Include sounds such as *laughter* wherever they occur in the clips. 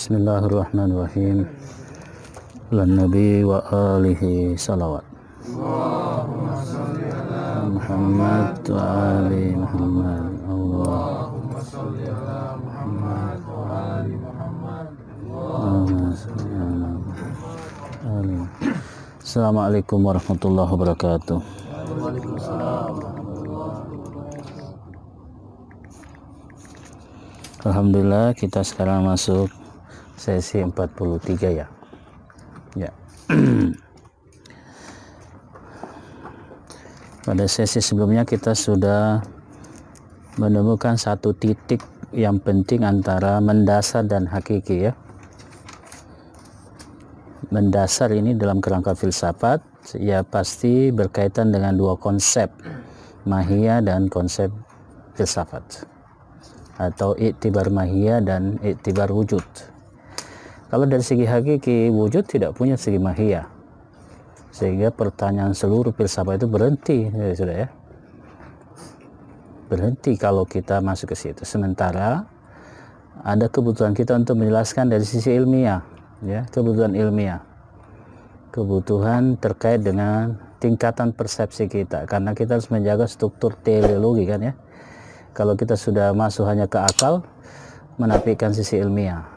Bismillahirrahmanirrahim. Lan Nabi wa alihi salawat. Muhammad wa ali Muhammad. Allah. Assalamualaikum warahmatullahi wabarakatuh. Alhamdulillah kita sekarang masuk sesi 43 ya ya *clears throat* pada sesi sebelumnya kita sudah menemukan satu titik yang penting antara mendasar dan hakiki ya mendasar ini dalam kerangka filsafat ya pasti berkaitan dengan dua konsep mahia dan konsep filsafat atau iktibar mahia dan iktibar wujud kalau dari segi hakiki wujud tidak punya segi mahia Sehingga pertanyaan seluruh filsafat itu berhenti ya, sudah ya. Berhenti kalau kita masuk ke situ. Sementara ada kebutuhan kita untuk menjelaskan dari sisi ilmiah, ya, kebutuhan ilmiah. Kebutuhan terkait dengan tingkatan persepsi kita karena kita harus menjaga struktur teleologi kan ya. Kalau kita sudah masuk hanya ke akal, menafikan sisi ilmiah.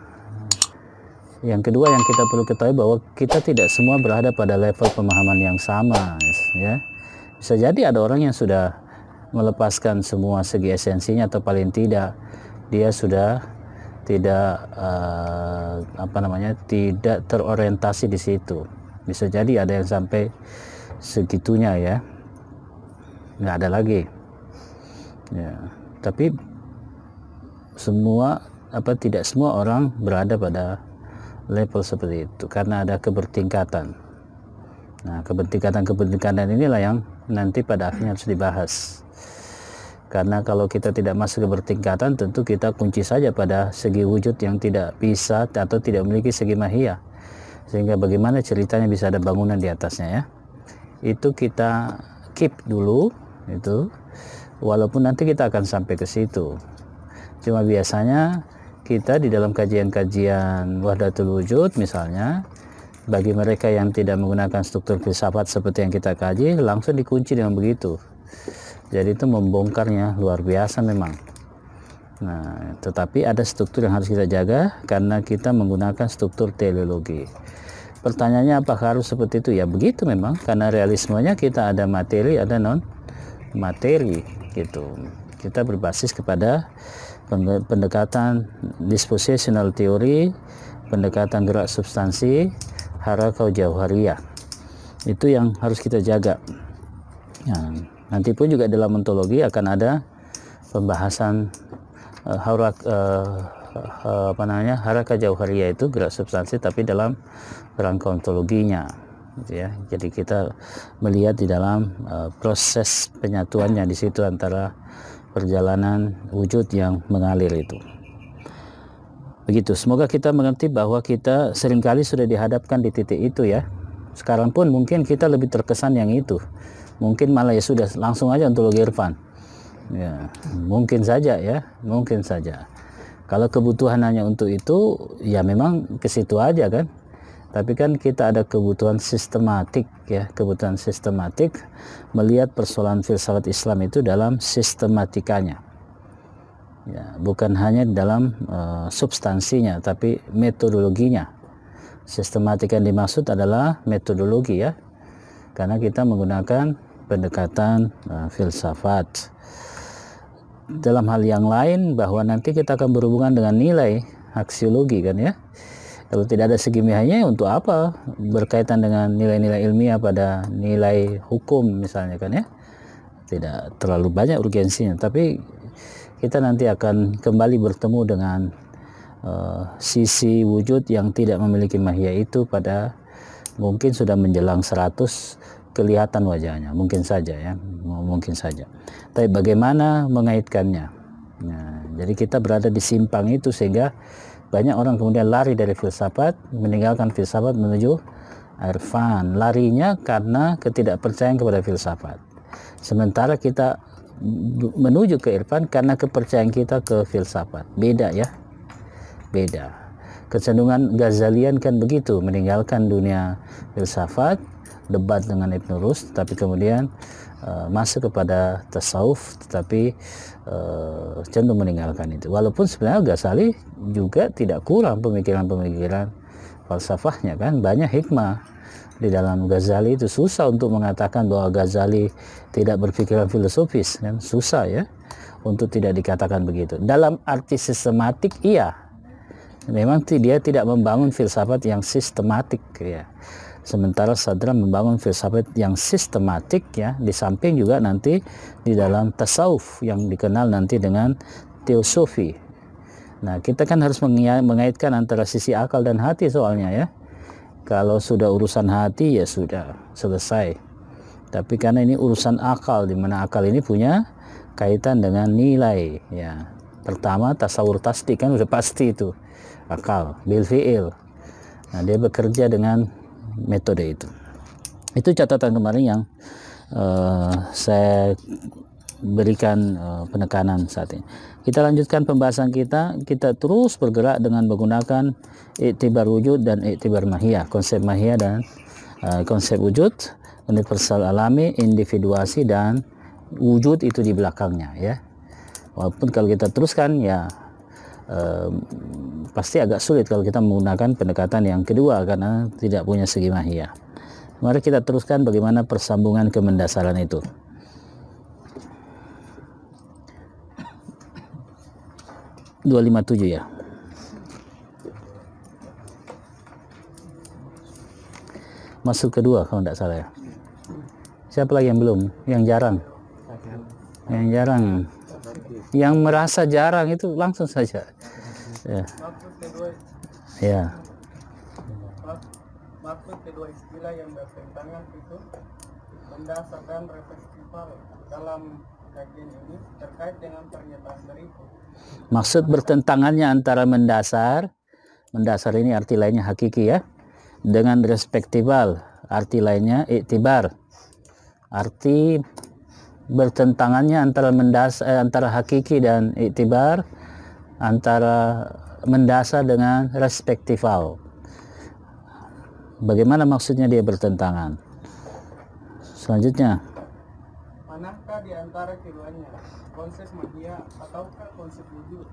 Yang kedua yang kita perlu ketahui bahwa kita tidak semua berada pada level pemahaman yang sama, ya. Bisa jadi ada orang yang sudah melepaskan semua segi esensinya atau paling tidak dia sudah tidak uh, apa namanya tidak terorientasi di situ. Bisa jadi ada yang sampai segitunya ya, nggak ada lagi. Ya, tapi semua apa tidak semua orang berada pada level seperti itu karena ada kebertingkatan nah kebertingkatan-kebertingkatan inilah yang nanti pada akhirnya harus dibahas karena kalau kita tidak masuk ke bertingkatan tentu kita kunci saja pada segi wujud yang tidak bisa atau tidak memiliki segi mahia sehingga bagaimana ceritanya bisa ada bangunan di atasnya ya itu kita keep dulu itu walaupun nanti kita akan sampai ke situ cuma biasanya kita di dalam kajian-kajian Wahdatul Wujud misalnya bagi mereka yang tidak menggunakan struktur filsafat seperti yang kita kaji langsung dikunci dengan begitu jadi itu membongkarnya luar biasa memang nah tetapi ada struktur yang harus kita jaga karena kita menggunakan struktur teleologi pertanyaannya apa harus seperti itu ya begitu memang karena realismenya kita ada materi ada non materi gitu kita berbasis kepada pendekatan dispositional teori, pendekatan gerak substansi, harakau jauhariyah. Itu yang harus kita jaga. Nah, nanti pun juga dalam ontologi akan ada pembahasan uh, eh, haurak uh, eh, uh, eh, apa namanya harakau jauhariyah itu gerak substansi tapi dalam rangka ontologinya gitu ya. Jadi kita melihat di dalam uh, proses penyatuannya di situ antara perjalanan wujud yang mengalir itu. Begitu, semoga kita mengerti bahwa kita seringkali sudah dihadapkan di titik itu ya. Sekarang pun mungkin kita lebih terkesan yang itu. Mungkin malah ya sudah langsung aja untuk irfan. Ya, mungkin saja ya, mungkin saja. Kalau kebutuhan hanya untuk itu, ya memang ke situ aja kan tapi kan kita ada kebutuhan sistematik ya kebutuhan sistematik melihat persoalan filsafat Islam itu dalam sistematikanya ya bukan hanya dalam uh, substansinya tapi metodologinya sistematik yang dimaksud adalah metodologi ya karena kita menggunakan pendekatan uh, filsafat dalam hal yang lain bahwa nanti kita akan berhubungan dengan nilai aksiologi kan ya kalau tidak ada segimiahnya untuk apa? Berkaitan dengan nilai-nilai ilmiah pada nilai hukum misalnya kan ya. Tidak terlalu banyak urgensinya, tapi kita nanti akan kembali bertemu dengan uh, sisi wujud yang tidak memiliki mahia itu pada mungkin sudah menjelang 100 kelihatan wajahnya, mungkin saja ya, mungkin saja. Tapi bagaimana mengaitkannya? Nah, jadi kita berada di simpang itu sehingga banyak orang kemudian lari dari filsafat meninggalkan filsafat menuju irfan larinya karena ketidakpercayaan kepada filsafat sementara kita menuju ke irfan karena kepercayaan kita ke filsafat beda ya beda kecenderungan Ghazalian kan begitu meninggalkan dunia filsafat debat dengan Ibn Rus tapi kemudian uh, masuk kepada tasawuf tetapi uh, eh, cenderung meninggalkan itu. Walaupun sebenarnya Ghazali juga tidak kurang pemikiran-pemikiran falsafahnya kan banyak hikmah di dalam Ghazali itu susah untuk mengatakan bahwa Ghazali tidak berpikiran filosofis kan susah ya untuk tidak dikatakan begitu. Dalam arti sistematik iya. Memang dia tidak membangun filsafat yang sistematik ya Sementara sadra membangun filsafat yang sistematik ya, di samping juga nanti di dalam tasawuf yang dikenal nanti dengan teosofi. Nah, kita kan harus mengaitkan antara sisi akal dan hati soalnya ya. Kalau sudah urusan hati ya sudah selesai. Tapi karena ini urusan akal di mana akal ini punya kaitan dengan nilai ya. Pertama tasawur tasdik kan sudah pasti itu akal bil fiil. Nah, dia bekerja dengan metode itu itu catatan kemarin yang uh, saya berikan uh, penekanan saat ini kita lanjutkan pembahasan kita kita terus bergerak dengan menggunakan iktibar wujud dan iktibar mahia konsep mahia dan uh, konsep wujud universal alami individuasi dan wujud itu di belakangnya ya walaupun kalau kita teruskan ya uh, pasti agak sulit kalau kita menggunakan pendekatan yang kedua karena tidak punya segi mahiyah. Mari kita teruskan bagaimana persambungan kemendasaran itu. dua lima tujuh ya. Masuk kedua kalau tidak salah ya. Siapa lagi yang belum? Yang jarang. Yang jarang. Yang merasa jarang itu langsung saja. Ya. Iya. ya maksud kedua istilah yang bertentangan itu mendasarkan refestival dalam kajian ini terkait dengan pernyataan berikut maksud bertentangannya antara mendasar mendasar ini arti lainnya hakiki ya dengan respektival arti lainnya iktibar arti bertentangannya antara mendas eh, antara hakiki dan iktibar antara mendasar dengan respektifal. Bagaimana maksudnya dia bertentangan? Selanjutnya. Manakah di antara keduanya konsep media ataukah konsep wujud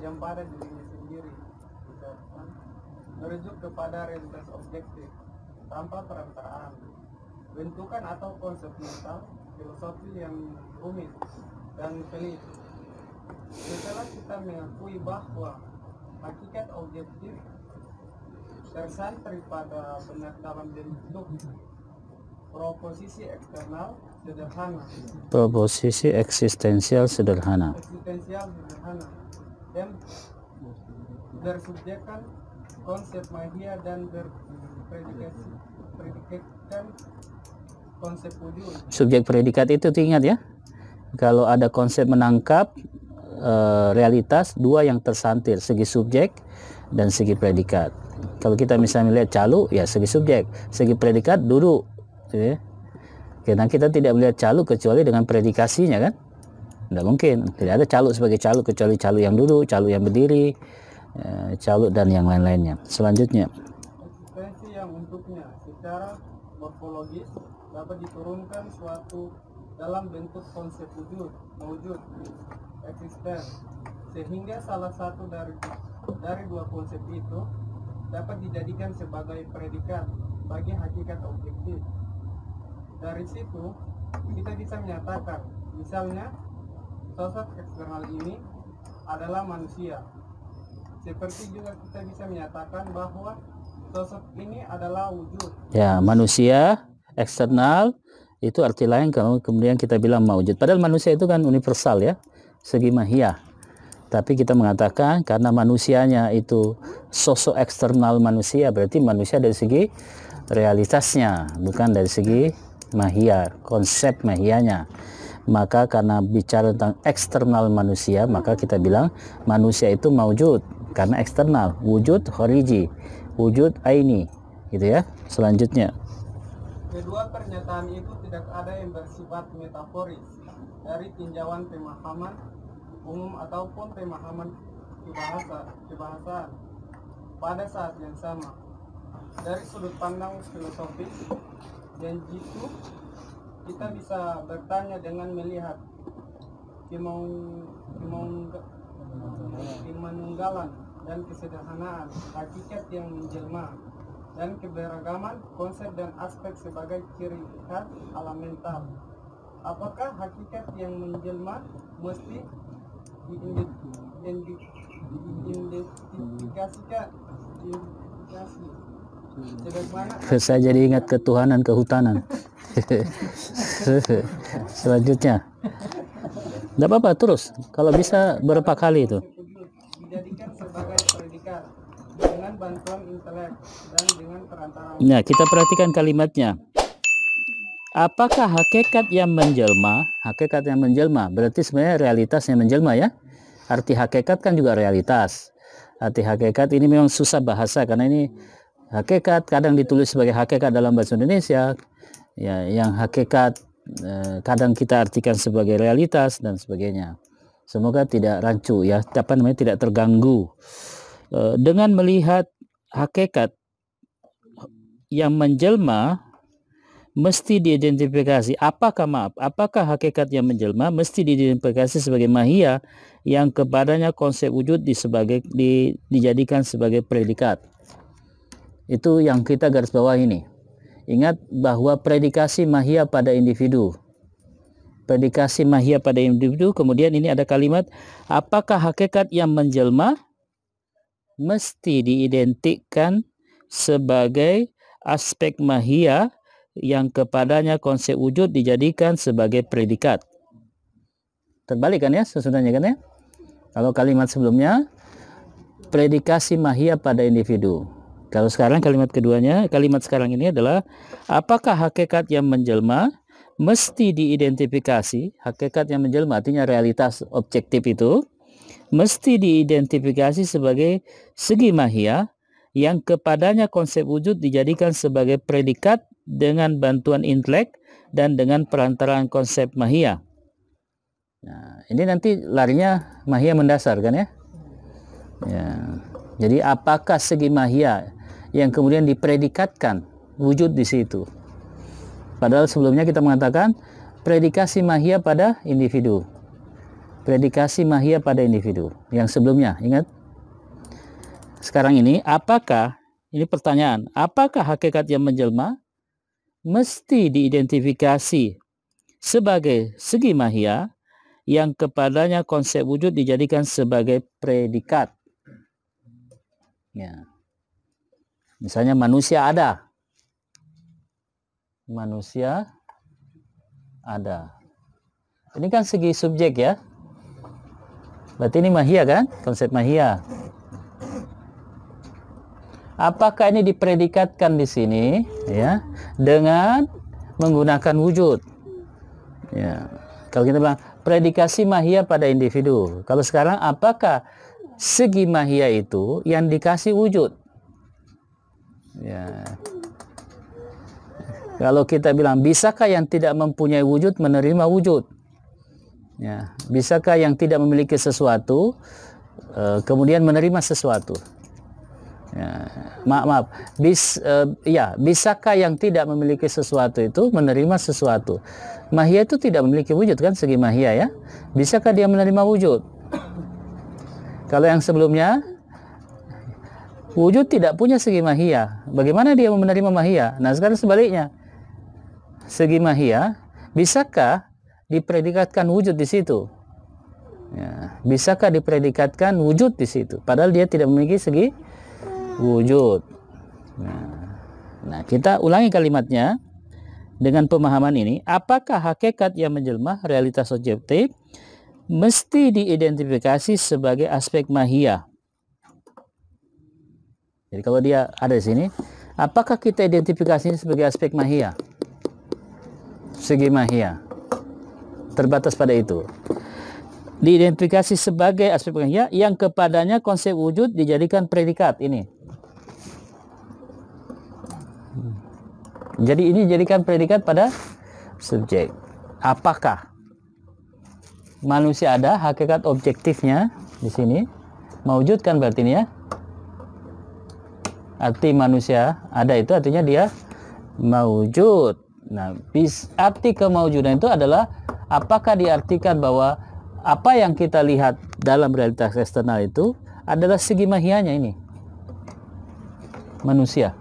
yang pada dirinya sendiri merujuk kepada realitas objektif tanpa perantaraan bentukan atau konsep mental filosofi yang rumit dan pelit. setelah kita mengakui bahwa hakikat objektif tersantri pada penetapan bentuk proposisi eksternal sederhana. Proposisi eksistensial sederhana. Eksistensial sederhana. Dan bersubjekkan konsep magia dan berpredikasi predikatkan konsep wujud. Subjek predikat itu ingat ya. Kalau ada konsep menangkap, Eh, realitas, dua yang tersantir, segi subjek dan segi predikat. Kalau kita misalnya melihat calu, ya segi subjek, segi predikat duduk. Ya. Karena kita tidak melihat calu kecuali dengan predikasinya kan? Tidak mungkin, tidak ada calu sebagai calu kecuali calu yang duduk, calu yang berdiri, calo eh, calu dan yang lain-lainnya. Selanjutnya. yang untuknya secara morfologis dapat diturunkan suatu dalam bentuk konsep wujud, wujud eksisten sehingga salah satu dari dari dua konsep itu dapat dijadikan sebagai predikat bagi hakikat objektif. Dari situ, kita bisa menyatakan, misalnya, sosok eksternal ini adalah manusia. Seperti juga kita bisa menyatakan bahwa sosok ini adalah wujud. Ya, manusia eksternal itu arti lain kalau kemudian kita bilang mewujud. Padahal manusia itu kan universal ya segi mahiyah. Tapi kita mengatakan karena manusianya itu sosok eksternal manusia, berarti manusia dari segi realitasnya, bukan dari segi mahiyah, konsep mahiyahnya. Maka karena bicara tentang eksternal manusia, maka kita bilang manusia itu maujud karena eksternal, wujud horiji, wujud aini, gitu ya. Selanjutnya. Kedua pernyataan itu tidak ada yang bersifat metaforis dari tinjauan pemahaman umum ataupun pemahaman kebahasa, kebahasaan pada saat yang sama dari sudut pandang filosofis dan jitu kita bisa bertanya dengan melihat kemanunggalan dan kesederhanaan hakikat yang menjelma dan keberagaman konsep dan aspek sebagai ciri khas alam mental apakah hakikat yang menjelma mesti diidentifikasikan saya jadi ingat ketuhanan kehutanan selanjutnya tidak apa-apa terus kalau bisa berapa kali itu dengan bantuan intelek dan dengan perantara nah kita perhatikan kalimatnya apakah hakikat yang menjelma hakikat yang menjelma berarti sebenarnya realitas yang menjelma ya arti hakikat kan juga realitas arti hakikat ini memang susah bahasa karena ini hakikat kadang ditulis sebagai hakikat dalam bahasa Indonesia ya yang hakikat eh, kadang kita artikan sebagai realitas dan sebagainya semoga tidak rancu ya apa namanya tidak terganggu eh, dengan melihat hakikat yang menjelma mesti diidentifikasi apakah maaf apakah hakikat yang menjelma mesti diidentifikasi sebagai mahia yang kepadanya konsep wujud di sebagai di, dijadikan sebagai predikat itu yang kita garis bawah ini ingat bahwa predikasi mahia pada individu predikasi mahia pada individu kemudian ini ada kalimat apakah hakikat yang menjelma mesti diidentikan sebagai aspek mahia yang kepadanya konsep wujud dijadikan sebagai predikat. Terbalik kan ya sesudahnya kan ya? Kalau kalimat sebelumnya predikasi mahia pada individu. Kalau sekarang kalimat keduanya, kalimat sekarang ini adalah apakah hakikat yang menjelma mesti diidentifikasi, hakikat yang menjelma artinya realitas objektif itu mesti diidentifikasi sebagai segi mahia yang kepadanya konsep wujud dijadikan sebagai predikat dengan bantuan intelek dan dengan perantaraan konsep mahia. Nah, ini nanti larinya mahia mendasar kan ya? ya. Jadi apakah segi mahia yang kemudian dipredikatkan wujud di situ? Padahal sebelumnya kita mengatakan predikasi mahia pada individu. Predikasi mahia pada individu yang sebelumnya, ingat? Sekarang ini apakah ini pertanyaan, apakah hakikat yang menjelma mesti diidentifikasi sebagai segi mahia yang kepadanya konsep wujud dijadikan sebagai predikat. Ya. Misalnya manusia ada. Manusia ada. Ini kan segi subjek ya. Berarti ini mahia kan? Konsep mahia apakah ini dipredikatkan di sini ya dengan menggunakan wujud ya kalau kita bilang predikasi mahia pada individu kalau sekarang apakah segi mahia itu yang dikasih wujud ya kalau kita bilang bisakah yang tidak mempunyai wujud menerima wujud ya bisakah yang tidak memiliki sesuatu eh, kemudian menerima sesuatu Ya. Maaf, maaf. Bis, uh, ya, bisakah yang tidak memiliki sesuatu itu menerima sesuatu? Mahia itu tidak memiliki wujud kan segi mahia ya. Bisakah dia menerima wujud? Kalau yang sebelumnya wujud tidak punya segi mahia. Bagaimana dia menerima mahia? Nah, sekarang sebaliknya. Segi mahia, bisakah dipredikatkan wujud di situ? Ya, bisakah dipredikatkan wujud di situ? Padahal dia tidak memiliki segi wujud. Nah, nah, kita ulangi kalimatnya dengan pemahaman ini. Apakah hakikat yang menjelma realitas objektif mesti diidentifikasi sebagai aspek mahia? Jadi kalau dia ada di sini, apakah kita identifikasinya sebagai aspek mahia? Segi mahia, Terbatas pada itu diidentifikasi sebagai aspek mahia yang kepadanya konsep wujud dijadikan predikat ini Jadi ini jadikan predikat pada subjek. Apakah manusia ada hakikat objektifnya di sini? Mewujudkan berarti ini ya. Arti manusia ada itu artinya dia mewujud. Nah, bis, arti kemaujudan itu adalah apakah diartikan bahwa apa yang kita lihat dalam realitas eksternal itu adalah segi mahianya ini manusia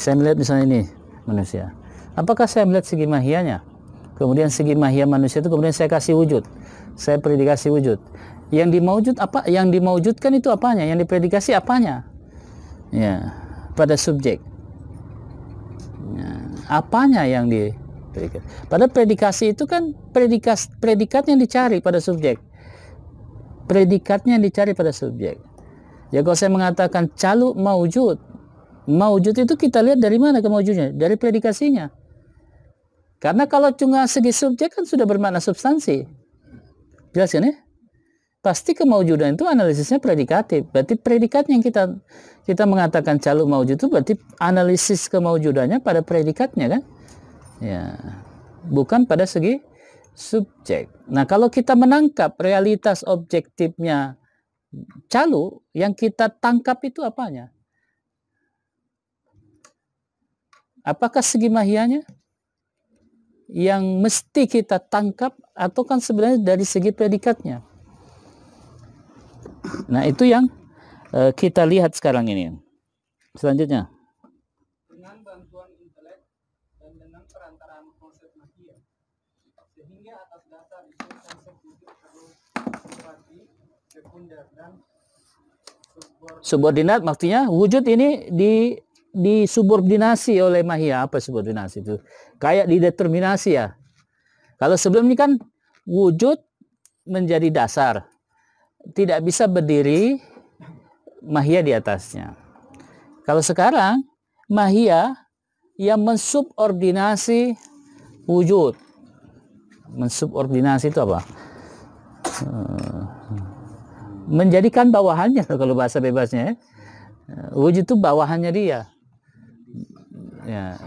saya melihat misalnya ini manusia apakah saya melihat segi mahianya kemudian segi mahia manusia itu kemudian saya kasih wujud saya predikasi wujud yang dimaujud apa yang dimaujudkan itu apanya yang dipredikasi apanya ya pada subjek ya, apanya yang di Pada predikasi itu kan predikas, predikat yang dicari pada subjek. Predikatnya yang dicari pada subjek. Ya kalau saya mengatakan calu maujud, Maujud itu kita lihat dari mana kemaujudnya? Dari predikasinya. Karena kalau cuma segi subjek kan sudah bermakna substansi. Jelas kan ya? Pasti kemaujudan itu analisisnya predikatif. Berarti predikat yang kita kita mengatakan calon maujud itu berarti analisis kemaujudannya pada predikatnya kan? Ya. Bukan pada segi subjek. Nah, kalau kita menangkap realitas objektifnya calu, yang kita tangkap itu apanya? Apakah segi mahianya yang mesti kita tangkap atau kan sebenarnya dari segi predikatnya? Nah, itu yang uh, kita lihat sekarang ini. Selanjutnya. Dengan bantuan intelek dan dengan perantaraan konsep mahia sehingga atas dasar itu konsep wujud perlu sekunder dan subordinat. Subordinat maksudnya wujud ini di disubordinasi oleh mahia apa subordinasi itu kayak dideterminasi ya kalau sebelum ini kan wujud menjadi dasar tidak bisa berdiri mahia di atasnya kalau sekarang mahia yang mensubordinasi wujud mensubordinasi itu apa menjadikan bawahannya kalau bahasa bebasnya ya. wujud itu bawahannya dia ya,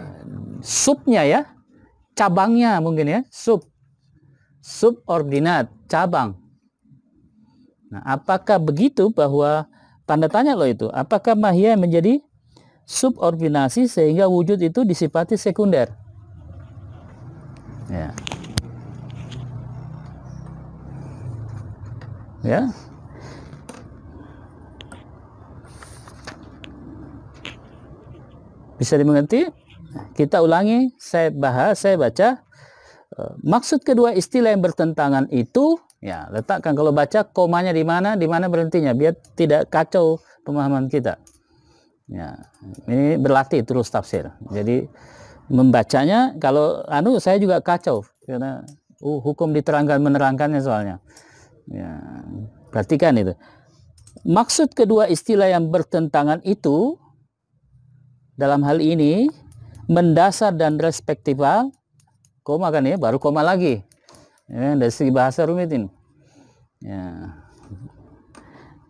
subnya ya, cabangnya mungkin ya, sub, subordinat, cabang. Nah, apakah begitu bahwa tanda tanya lo itu, apakah mahia menjadi subordinasi sehingga wujud itu disifati sekunder? Ya. Ya. Bisa dimengerti? Kita ulangi, saya bahas, saya baca. Eh, maksud kedua istilah yang bertentangan itu, ya letakkan kalau baca komanya di mana, di mana berhentinya, biar tidak kacau pemahaman kita. Ya, ini berlatih terus tafsir. Jadi membacanya, kalau anu saya juga kacau karena uh, hukum diterangkan menerangkannya soalnya. Ya, perhatikan itu. Maksud kedua istilah yang bertentangan itu dalam hal ini mendasar dan respektival koma kan ya baru koma lagi ya, dari segi bahasa rumit ini ya.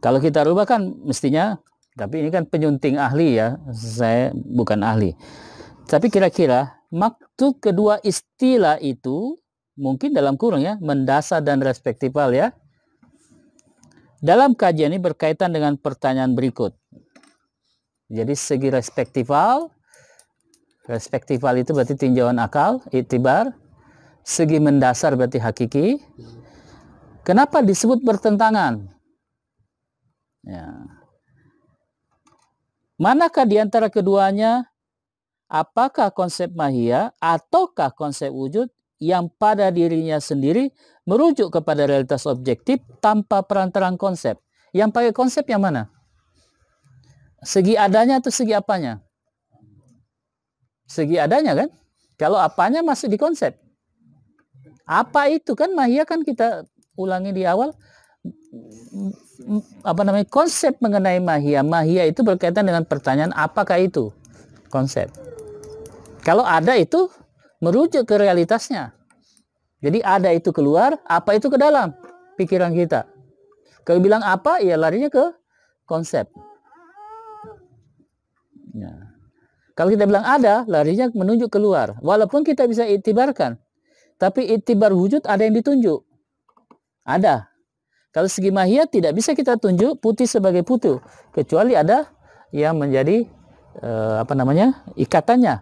kalau kita rubah kan mestinya tapi ini kan penyunting ahli ya saya bukan ahli tapi kira-kira maktub kedua istilah itu mungkin dalam kurung ya mendasar dan respektival ya dalam kajian ini berkaitan dengan pertanyaan berikut jadi segi respektival, respektival itu berarti tinjauan akal, itibar. Segi mendasar berarti hakiki. Kenapa disebut bertentangan? Ya. Manakah di antara keduanya? Apakah konsep mahia ataukah konsep wujud yang pada dirinya sendiri merujuk kepada realitas objektif tanpa perantaraan konsep? Yang pakai konsep yang mana? Segi adanya atau segi apanya? Segi adanya kan? Kalau apanya masuk di konsep. Apa itu kan mahia kan kita ulangi di awal apa namanya konsep mengenai mahia. Mahia itu berkaitan dengan pertanyaan apakah itu konsep. Kalau ada itu merujuk ke realitasnya. Jadi ada itu keluar, apa itu ke dalam pikiran kita. Kalau bilang apa, ya larinya ke konsep. Ya. Kalau kita bilang ada, larinya menunjuk keluar. Walaupun kita bisa itibarkan. Tapi itibar wujud ada yang ditunjuk. Ada. Kalau segi mahiyah tidak bisa kita tunjuk putih sebagai putih, Kecuali ada yang menjadi eh, apa namanya ikatannya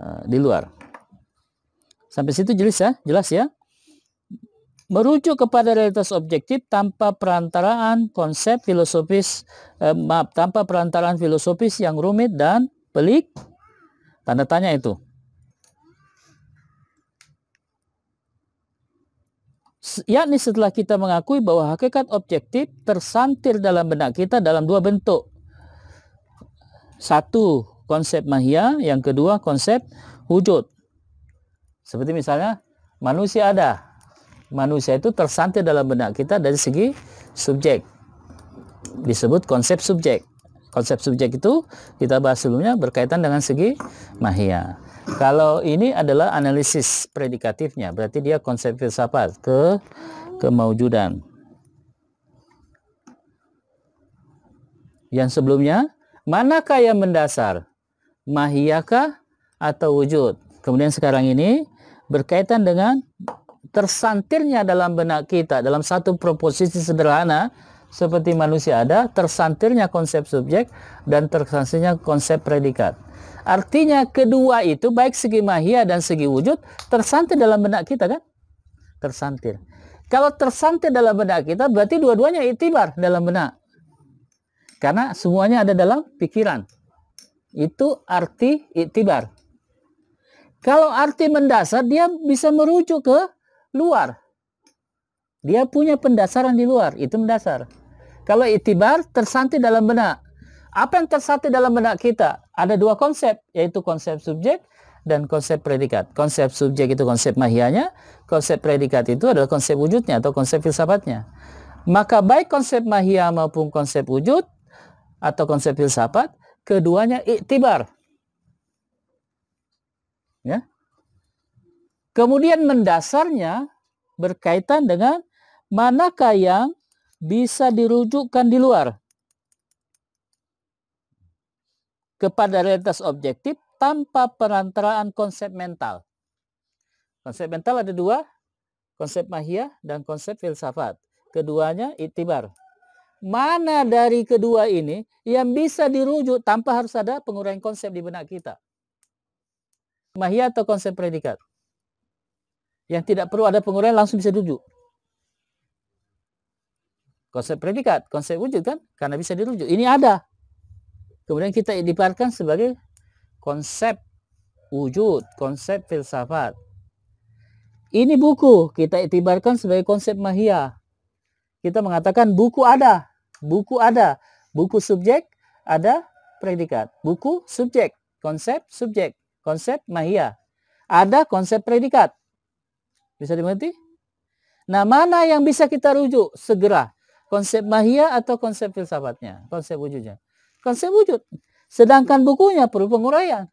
eh, di luar. Sampai situ jelas ya? Jelas ya? merujuk kepada realitas objektif tanpa perantaraan konsep filosofis eh, maaf tanpa perantaraan filosofis yang rumit dan pelik tanda tanya itu yakni setelah kita mengakui bahwa hakikat objektif tersantir dalam benak kita dalam dua bentuk satu konsep mahia yang kedua konsep wujud seperti misalnya manusia ada manusia itu tersantai dalam benak kita dari segi subjek. Disebut konsep subjek. Konsep subjek itu kita bahas sebelumnya berkaitan dengan segi mahia. Kalau ini adalah analisis predikatifnya, berarti dia konsep filsafat ke kemaujudan. Yang sebelumnya, manakah yang mendasar? Mahiyakah atau wujud? Kemudian sekarang ini berkaitan dengan tersantirnya dalam benak kita dalam satu proposisi sederhana seperti manusia ada, tersantirnya konsep subjek dan tersantirnya konsep predikat. Artinya kedua itu baik segi mahia dan segi wujud tersantir dalam benak kita kan? Tersantir. Kalau tersantir dalam benak kita berarti dua-duanya itibar dalam benak. Karena semuanya ada dalam pikiran. Itu arti itibar. Kalau arti mendasar dia bisa merujuk ke luar. Dia punya pendasaran di luar, itu mendasar. Kalau itibar tersanti dalam benak. Apa yang tersanti dalam benak kita? Ada dua konsep, yaitu konsep subjek dan konsep predikat. Konsep subjek itu konsep mahianya, konsep predikat itu adalah konsep wujudnya atau konsep filsafatnya. Maka baik konsep mahia maupun konsep wujud atau konsep filsafat, keduanya iktibar. Ya, Kemudian mendasarnya berkaitan dengan manakah yang bisa dirujukkan di luar kepada realitas objektif tanpa perantaraan konsep mental. Konsep mental ada dua, konsep mahia dan konsep filsafat. Keduanya itibar. Mana dari kedua ini yang bisa dirujuk tanpa harus ada pengurangan konsep di benak kita? Mahia atau konsep predikat? yang tidak perlu ada penguraian langsung bisa dirujuk. Konsep predikat, konsep wujud kan? Karena bisa dirujuk. Ini ada. Kemudian kita diparkan sebagai konsep wujud, konsep filsafat. Ini buku, kita itibarkan sebagai konsep mahia. Kita mengatakan buku ada, buku ada. Buku subjek ada predikat. Buku subjek, konsep subjek, konsep mahia. Ada konsep predikat. Bisa dimengerti? Nah, mana yang bisa kita rujuk segera? Konsep mahia atau konsep filsafatnya? Konsep wujudnya. Konsep wujud. Sedangkan bukunya perlu penguraian.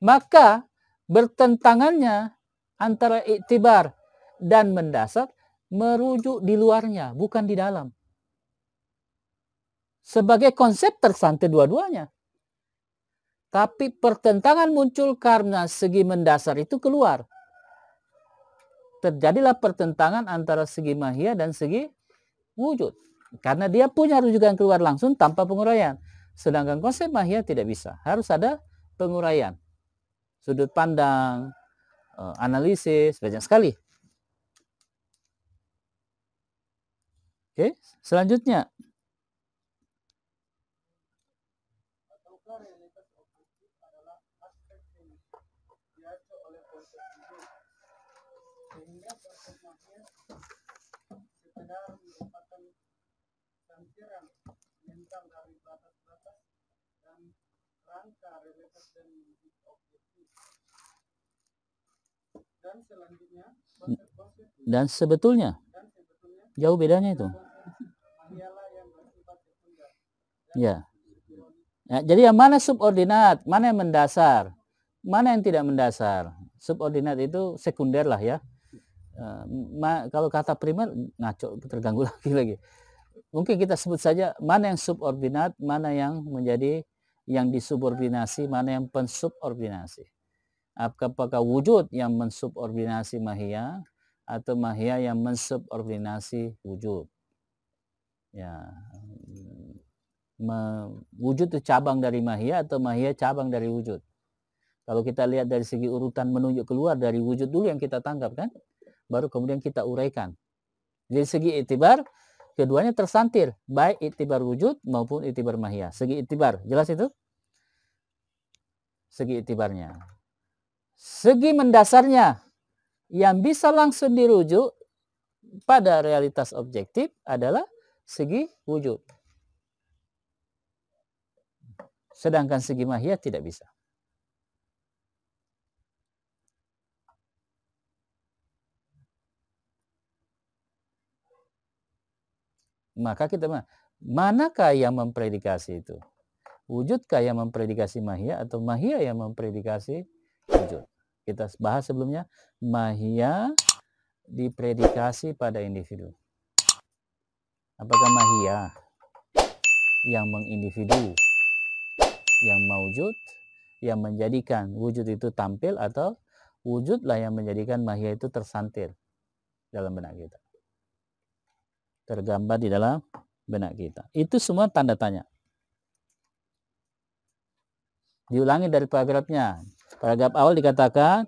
Maka bertentangannya antara iktibar dan mendasar merujuk di luarnya, bukan di dalam. Sebagai konsep tersantai dua-duanya. Tapi pertentangan muncul karena segi mendasar itu keluar. Terjadilah pertentangan antara segi mahia dan segi wujud. Karena dia punya rujukan keluar langsung tanpa penguraian. Sedangkan konsep mahia tidak bisa. Harus ada penguraian. Sudut pandang, eh, analisis, banyak sekali. Oke, selanjutnya dan sebetulnya, jauh bedanya itu. Ya. ya. Jadi yang mana subordinat, mana yang mendasar, mana yang tidak mendasar. Subordinat itu sekunder lah ya. Eh, ma, kalau kata primer ngaco terganggu *laughs* lagi lagi. Mungkin kita sebut saja mana yang subordinat, mana yang menjadi yang disubordinasi, mana yang pensubordinasi. Apakah wujud yang mensubordinasi mahia atau mahia yang mensubordinasi wujud. Ya. wujud itu cabang dari mahia atau mahia cabang dari wujud. Kalau kita lihat dari segi urutan menunjuk keluar dari wujud dulu yang kita tangkap kan, baru kemudian kita uraikan. Dari segi itibar, keduanya tersantir baik itibar wujud maupun itibar mahia segi itibar jelas itu segi itibarnya segi mendasarnya yang bisa langsung dirujuk pada realitas objektif adalah segi wujud sedangkan segi mahia tidak bisa Maka kita manakah yang mempredikasi itu? Wujudkah yang mempredikasi mahia atau mahia yang mempredikasi wujud? Kita bahas sebelumnya mahia dipredikasi pada individu. Apakah mahia yang mengindividu, yang mewujud, yang menjadikan wujud itu tampil atau wujudlah yang menjadikan mahia itu tersantir dalam benak kita tergambar di dalam benak kita. Itu semua tanda tanya. Diulangi dari paragrafnya. Paragraf awal dikatakan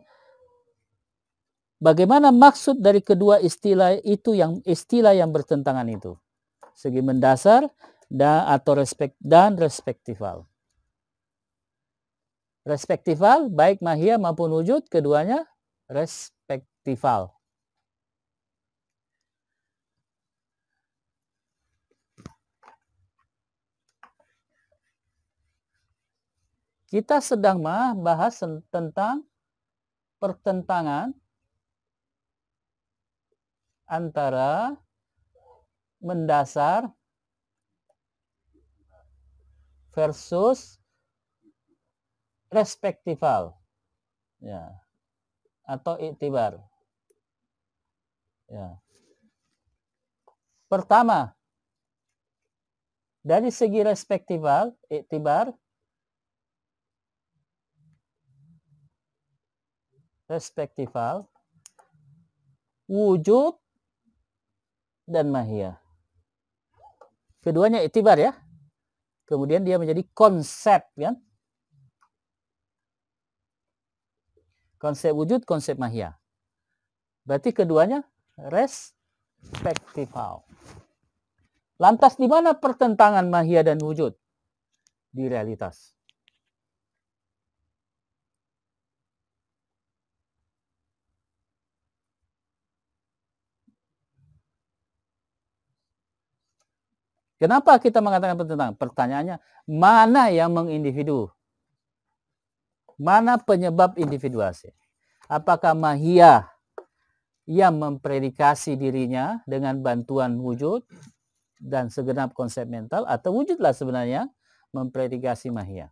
bagaimana maksud dari kedua istilah itu yang istilah yang bertentangan itu. Segi mendasar dan atau respek dan respektival. Respektival baik mahia maupun wujud keduanya respektival. Kita sedang bahas tentang pertentangan antara mendasar versus respektival ya atau iktibar ya pertama dari segi respektival iktibar Respektifal, wujud dan mahia. Keduanya itibar ya. Kemudian dia menjadi konsep kan. Konsep wujud, konsep mahia. Berarti keduanya respektifal. Lantas di mana pertentangan mahia dan wujud? Di realitas. Kenapa kita mengatakan pertentangan? Pertanyaannya, mana yang mengindividu? Mana penyebab individuasi? Apakah mahia yang mempredikasi dirinya dengan bantuan wujud dan segenap konsep mental atau wujudlah sebenarnya mempredikasi mahia?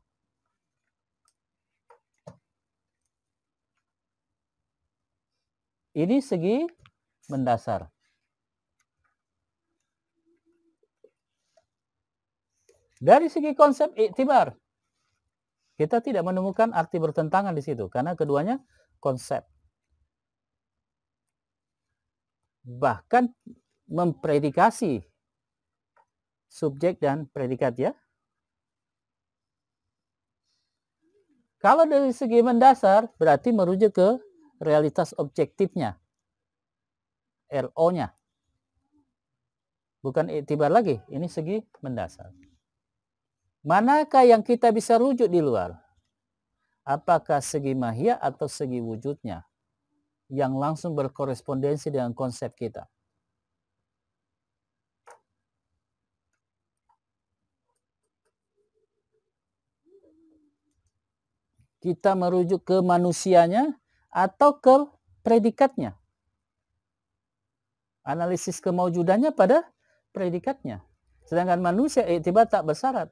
Ini segi mendasar. Dari segi konsep iktibar, kita tidak menemukan arti bertentangan di situ karena keduanya konsep. Bahkan mempredikasi subjek dan predikat ya. Kalau dari segi mendasar berarti merujuk ke realitas objektifnya. RO-nya. Bukan tiba lagi, ini segi mendasar. Manakah yang kita bisa rujuk di luar? Apakah segi mahia atau segi wujudnya yang langsung berkorespondensi dengan konsep kita? Kita merujuk ke manusianya atau ke predikatnya? Analisis kemaujudannya pada predikatnya. Sedangkan manusia eh, tiba-tiba tak bersyarat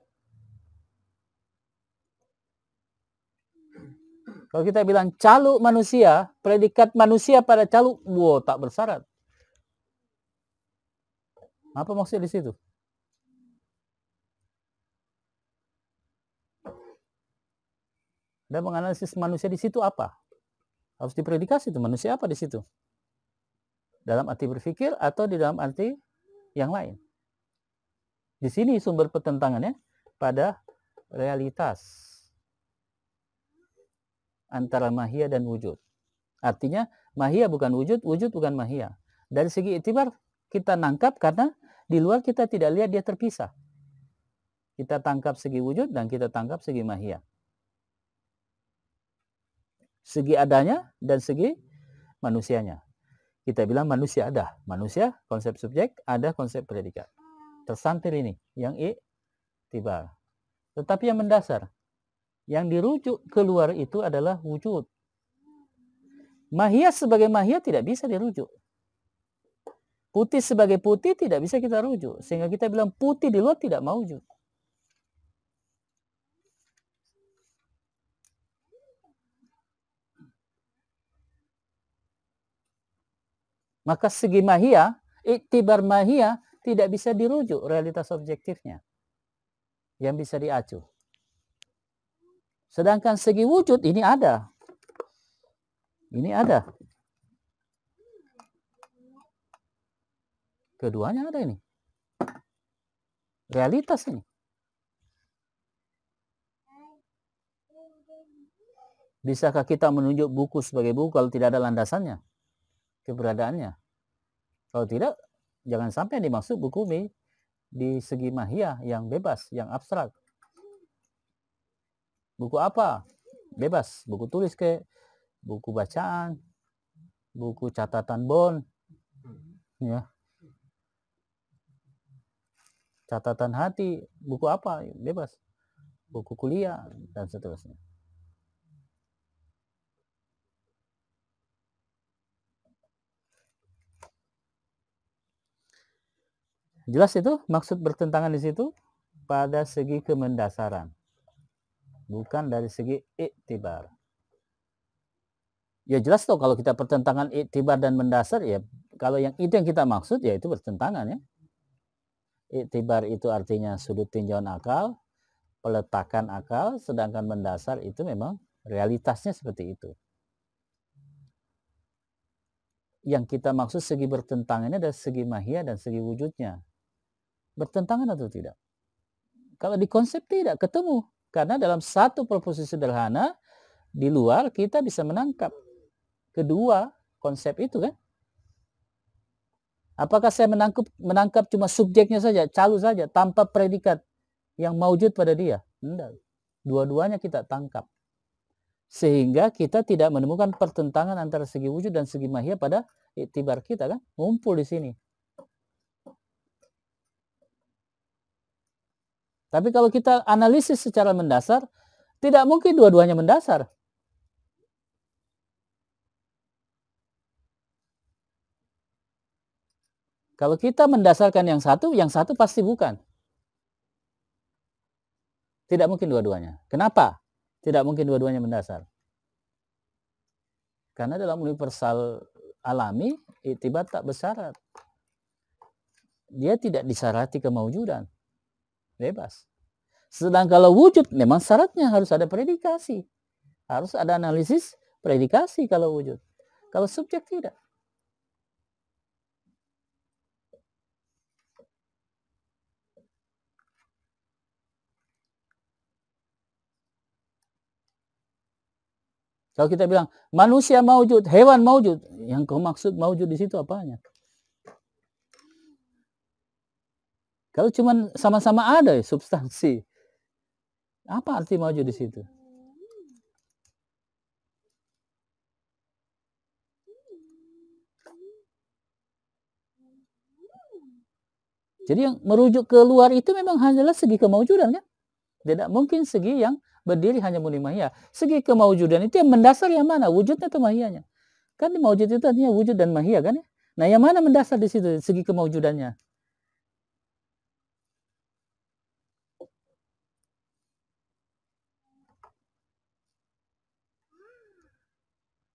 Kalau kita bilang caluk manusia, predikat manusia pada caluk, wow, tak bersyarat. Apa maksudnya di situ? Dan menganalisis manusia di situ apa? Harus dipredikasi itu manusia apa di situ? Dalam arti berpikir atau di dalam arti yang lain? Di sini sumber pertentangannya pada realitas antara mahia dan wujud. Artinya mahia bukan wujud, wujud bukan mahia. Dari segi itibar kita nangkap karena di luar kita tidak lihat dia terpisah. Kita tangkap segi wujud dan kita tangkap segi mahia. Segi adanya dan segi manusianya. Kita bilang manusia ada. Manusia konsep subjek, ada konsep predikat. Tersantir ini yang itibar. Tetapi yang mendasar, yang dirujuk keluar itu adalah wujud. Mahiyah sebagai mahiyah tidak bisa dirujuk. Putih sebagai putih tidak bisa kita rujuk. Sehingga kita bilang putih di luar tidak mau wujud. Maka segi mahiyah, iktibar mahiyah tidak bisa dirujuk realitas objektifnya yang bisa diacu. Sedangkan segi wujud ini ada. Ini ada. Keduanya ada ini. Realitas ini. Bisakah kita menunjuk buku sebagai buku kalau tidak ada landasannya? Keberadaannya. Kalau tidak, jangan sampai dimaksud buku di, di segi mahia yang bebas, yang abstrak. Buku apa? Bebas. Buku tulis ke, buku bacaan, buku catatan bon, ya. Catatan hati, buku apa? Bebas. Buku kuliah dan seterusnya. Jelas itu maksud bertentangan di situ pada segi kemendasaran bukan dari segi iktibar. Ya jelas tuh kalau kita pertentangan iktibar dan mendasar ya kalau yang itu yang kita maksud ya itu bertentangan ya. Iktibar itu artinya sudut tinjauan akal, peletakan akal, sedangkan mendasar itu memang realitasnya seperti itu. Yang kita maksud segi bertentangannya dari segi mahia dan segi wujudnya. Bertentangan atau tidak? Kalau di konsep tidak ketemu, karena dalam satu proposisi sederhana, di luar kita bisa menangkap kedua konsep itu kan. Apakah saya menangkap menangkap cuma subjeknya saja, calu saja, tanpa predikat yang maujud pada dia? Tidak. Dua-duanya kita tangkap. Sehingga kita tidak menemukan pertentangan antara segi wujud dan segi mahia pada iktibar kita kan. Ngumpul di sini. Tapi kalau kita analisis secara mendasar, tidak mungkin dua-duanya mendasar. Kalau kita mendasarkan yang satu, yang satu pasti bukan. Tidak mungkin dua-duanya. Kenapa? Tidak mungkin dua-duanya mendasar. Karena dalam universal alami, itibat tak bersyarat. Dia tidak disarati kemaujudan bebas. Sedang kalau wujud memang syaratnya harus ada predikasi. Harus ada analisis predikasi kalau wujud. Kalau subjek tidak. Kalau kita bilang manusia maujud, hewan maujud, yang kau maksud maujud di situ apanya? Kalau cuma sama-sama ada ya substansi. Apa arti maju di situ? Jadi yang merujuk ke luar itu memang hanyalah segi kemaujudan kan? Tidak mungkin segi yang berdiri hanya murni mahia. Segi kemaujudan itu yang mendasar yang mana? Wujudnya atau mahianya? Kan di maujud itu artinya wujud dan mahia kan ya? Nah yang mana mendasar di situ segi kemaujudannya?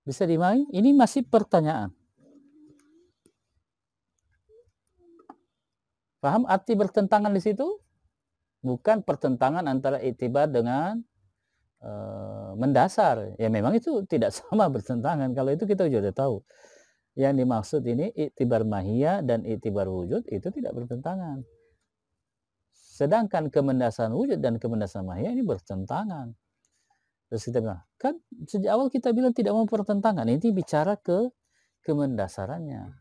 Bisa dimain? Ini masih pertanyaan. Paham arti bertentangan di situ? Bukan pertentangan antara itibar dengan e, mendasar. Ya memang itu tidak *laughs* sama bertentangan. Kalau itu kita sudah tahu. Yang dimaksud ini itibar mahia dan itibar wujud itu tidak bertentangan. Sedangkan kemendasan wujud dan kemendasan mahia ini bertentangan. Terus kita bilang, Kan sejak awal kita bilang tidak mau pertentangan. Ini bicara ke kemendasarannya.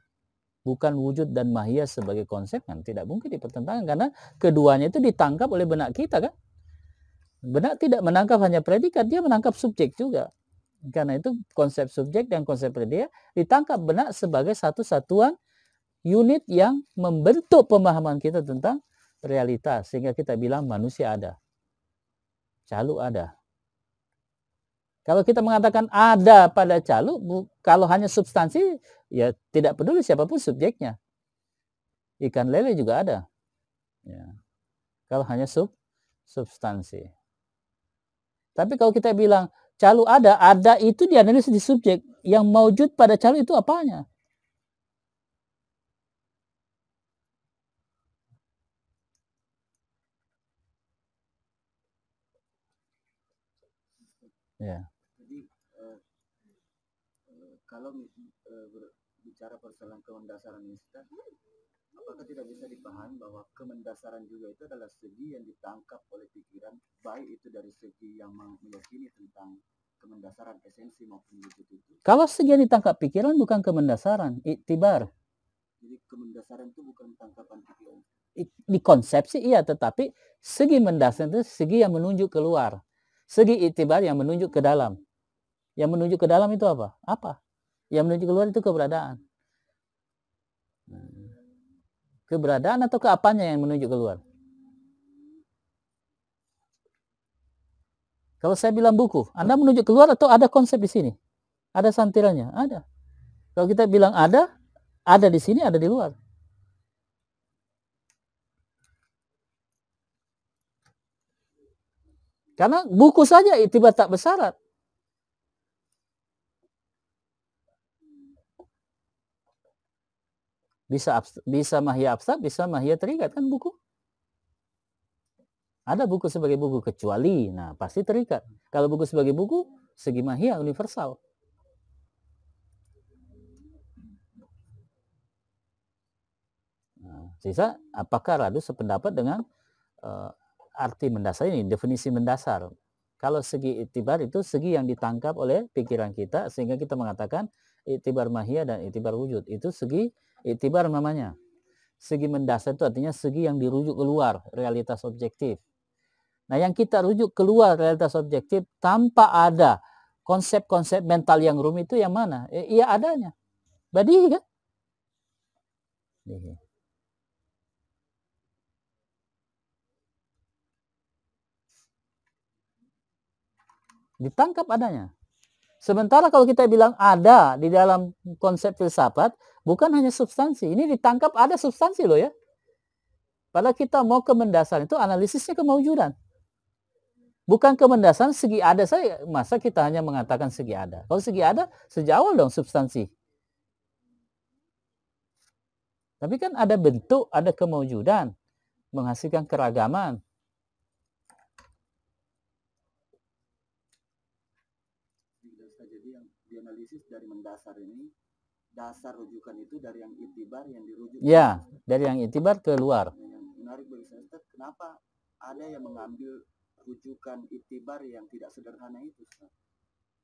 Bukan wujud dan mahia sebagai konsep kan tidak mungkin dipertentangkan karena keduanya itu ditangkap oleh benak kita kan. Benak tidak menangkap hanya predikat, dia menangkap subjek juga. Karena itu konsep subjek dan konsep predikat ditangkap benak sebagai satu satuan unit yang membentuk pemahaman kita tentang realitas sehingga kita bilang manusia ada. calu ada, kalau kita mengatakan ada pada calu, kalau hanya substansi, ya tidak peduli siapapun subjeknya. Ikan lele juga ada. Ya. Kalau hanya sub substansi. Tapi kalau kita bilang calu ada, ada itu dianalisis di subjek. Yang maujud pada calu itu apanya? Ya kalau uh, bicara persoalan kemendasaran instan, apakah tidak bisa dipahami bahwa kemendasaran juga itu adalah segi yang ditangkap oleh pikiran, baik itu dari segi yang meyakini tentang kemendasaran esensi maupun wujud itu. Kalau segi yang ditangkap pikiran bukan kemendasaran, itibar Jadi kemendasaran itu bukan tangkapan pikiran. Di konsepsi iya, tetapi segi mendasar itu segi yang menunjuk keluar. Segi itibar yang menunjuk ke dalam. Yang menunjuk ke dalam itu apa? Apa? Yang menuju keluar itu keberadaan. Keberadaan atau keapanya yang menuju keluar? Kalau saya bilang buku, Anda menuju keluar atau ada konsep di sini? Ada santirannya? Ada. Kalau kita bilang ada, ada di sini, ada di luar. Karena buku saja tiba tak bersyarat. Bisa bisa mahya abstrak, bisa mahya terikat kan buku. Ada buku sebagai buku kecuali, nah pasti terikat. Kalau buku sebagai buku, segi mahya universal. Nah, sisa apakah Radu sependapat dengan uh, arti mendasar ini, definisi mendasar. Kalau segi itibar itu segi yang ditangkap oleh pikiran kita sehingga kita mengatakan itibar mahia dan itibar wujud itu segi Iktibar namanya. Segi mendasar itu artinya segi yang dirujuk keluar realitas objektif. Nah, yang kita rujuk keluar realitas objektif tanpa ada konsep-konsep mental yang rumit itu yang mana? Eh, iya adanya. Badi kan? Ditangkap adanya. Sementara kalau kita bilang ada di dalam konsep filsafat, bukan hanya substansi. Ini ditangkap ada substansi loh ya. Padahal kita mau ke mendasar itu analisisnya kemaujudan. Bukan ke mendasar segi ada saya. Masa kita hanya mengatakan segi ada. Kalau segi ada, sejauh dong substansi. Tapi kan ada bentuk, ada kemaujudan. Menghasilkan keragaman. dari mendasar ini dasar rujukan itu dari yang itibar yang dirujuk. Ya, dari yang itibar ke luar. menarik bagi saya Ustaz, kenapa ada yang mengambil rujukan itibar yang tidak sederhana itu Ustaz?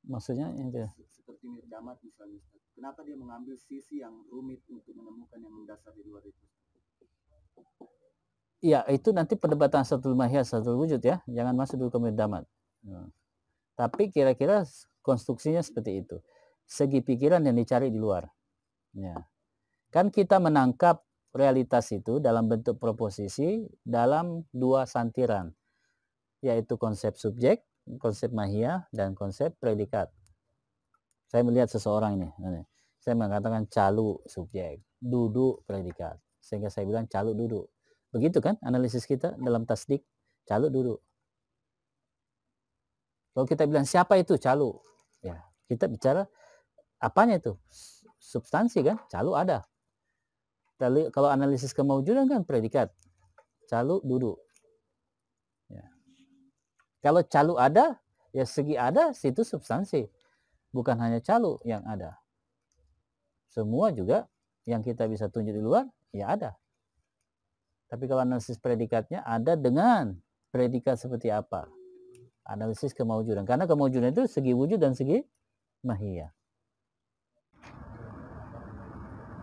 Maksudnya itu. Seperti mirdamat misalnya Ustaz. Kenapa dia mengambil sisi yang rumit untuk menemukan yang mendasar di luar itu? ya itu nanti perdebatan satu mahiyah satu wujud ya. Jangan masuk dulu ke mirdamat. Hmm. Nah, tapi kira-kira konstruksinya seperti itu segi pikiran yang dicari di luar. Ya. Kan kita menangkap realitas itu dalam bentuk proposisi dalam dua santiran, yaitu konsep subjek, konsep mahia, dan konsep predikat. Saya melihat seseorang ini, saya mengatakan calu subjek, duduk predikat, sehingga saya bilang calu duduk. Begitu kan analisis kita dalam tasdik, calu duduk. Kalau kita bilang siapa itu calu, ya kita bicara apanya itu? Substansi kan? Calu ada. kalau analisis kemaujudan kan predikat. Calu duduk. Ya. Kalau calu ada, ya segi ada, situ substansi. Bukan hanya calu yang ada. Semua juga yang kita bisa tunjuk di luar, ya ada. Tapi kalau analisis predikatnya ada dengan predikat seperti apa? Analisis kemaujudan. Karena kemaujudan itu segi wujud dan segi mahiyah.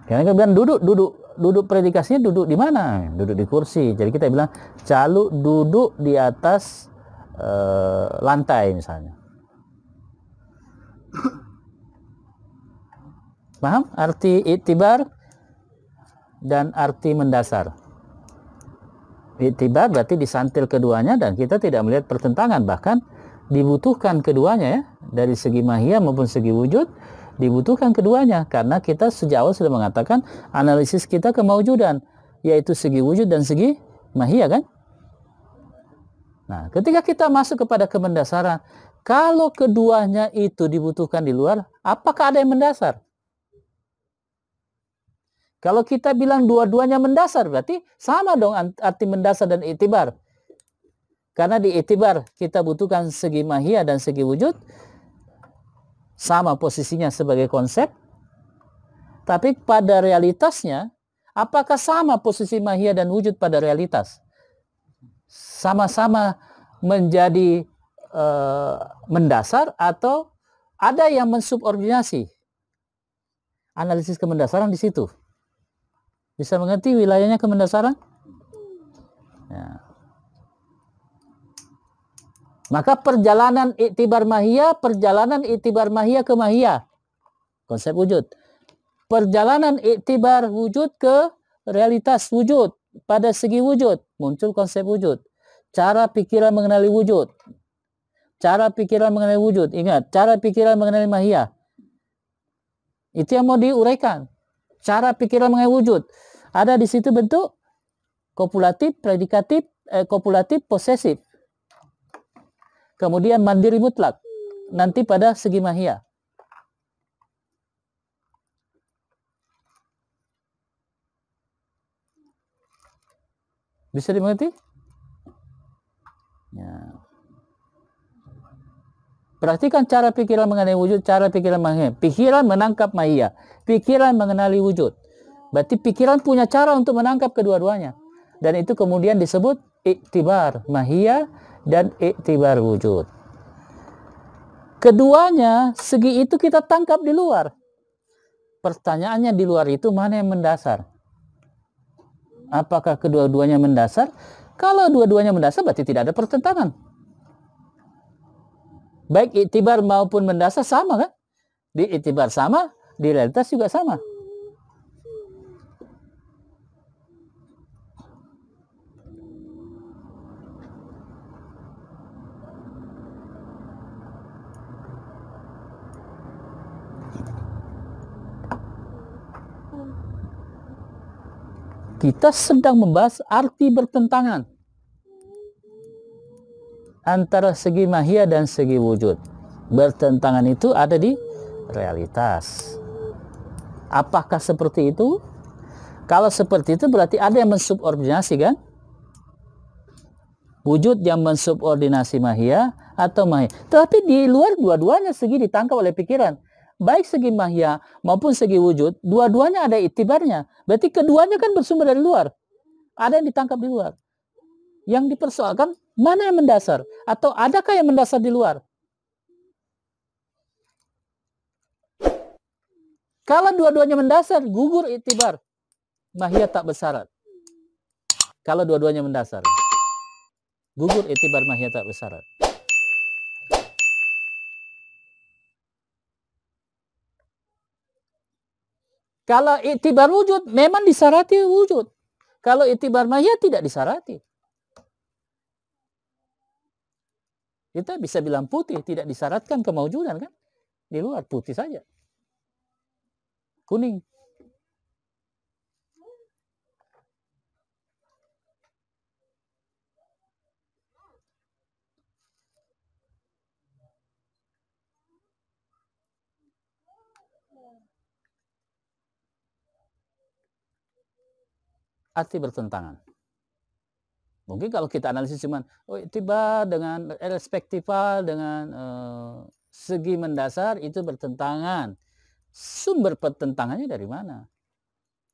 Karena kita bilang duduk, duduk, duduk predikasinya duduk di mana? Duduk di kursi. Jadi kita bilang calu duduk di atas e, lantai misalnya. *coughs* Paham? Arti itibar dan arti mendasar. Itibar berarti disantil keduanya dan kita tidak melihat pertentangan bahkan dibutuhkan keduanya ya dari segi mahia maupun segi wujud dibutuhkan keduanya karena kita sejak awal sudah mengatakan analisis kita kemaujudan yaitu segi wujud dan segi mahia kan nah ketika kita masuk kepada kemendasaran kalau keduanya itu dibutuhkan di luar apakah ada yang mendasar kalau kita bilang dua-duanya mendasar berarti sama dong arti mendasar dan itibar karena di itibar kita butuhkan segi mahia dan segi wujud sama posisinya sebagai konsep, tapi pada realitasnya, apakah sama posisi mahia dan wujud pada realitas? Sama-sama menjadi e, mendasar atau ada yang mensubordinasi? Analisis kemendasaran di situ. Bisa mengerti wilayahnya kemendasaran? Ya. Maka perjalanan itibar mahia, perjalanan itibar mahia ke mahia. Konsep wujud. Perjalanan itibar wujud ke realitas wujud. Pada segi wujud, muncul konsep wujud. Cara pikiran mengenali wujud. Cara pikiran mengenali wujud. Ingat, cara pikiran mengenali mahia. Itu yang mau diuraikan. Cara pikiran mengenai wujud. Ada di situ bentuk kopulatif, predikatif, eh, kopulatif, posesif Kemudian mandiri mutlak. Nanti pada segi mahia. Bisa dimengerti? Ya. Perhatikan cara pikiran mengenai wujud, cara pikiran mengenai pikiran menangkap mahia, pikiran mengenali wujud. Berarti pikiran punya cara untuk menangkap kedua-duanya. Dan itu kemudian disebut iktibar mahia dan iktibar wujud. Keduanya, segi itu kita tangkap di luar. Pertanyaannya di luar itu mana yang mendasar? Apakah kedua-duanya mendasar? Kalau dua-duanya mendasar berarti tidak ada pertentangan. Baik iktibar maupun mendasar sama kan? Di iktibar sama, di realitas juga sama. kita sedang membahas arti bertentangan antara segi mahia dan segi wujud. Bertentangan itu ada di realitas. Apakah seperti itu? Kalau seperti itu berarti ada yang mensubordinasi kan? Wujud yang mensubordinasi mahia atau mahia. Tetapi di luar dua-duanya segi ditangkap oleh pikiran baik segi mahya maupun segi wujud, dua-duanya ada itibarnya. Berarti keduanya kan bersumber dari luar. Ada yang ditangkap di luar. Yang dipersoalkan mana yang mendasar atau adakah yang mendasar di luar? Kalau dua-duanya mendasar, gugur itibar. mahya tak bersarat. Kalau dua-duanya mendasar. Gugur itibar mahya tak bersarat. Kalau itibar wujud, memang disarati wujud. Kalau itibar maya tidak disarati. Kita bisa bilang putih, tidak disaratkan kemaujudan kan? Di luar putih saja. Kuning, arti bertentangan. Mungkin kalau kita analisis cuman oh, tiba dengan eh, perspektifal dengan uh, segi mendasar itu bertentangan. Sumber pertentangannya dari mana?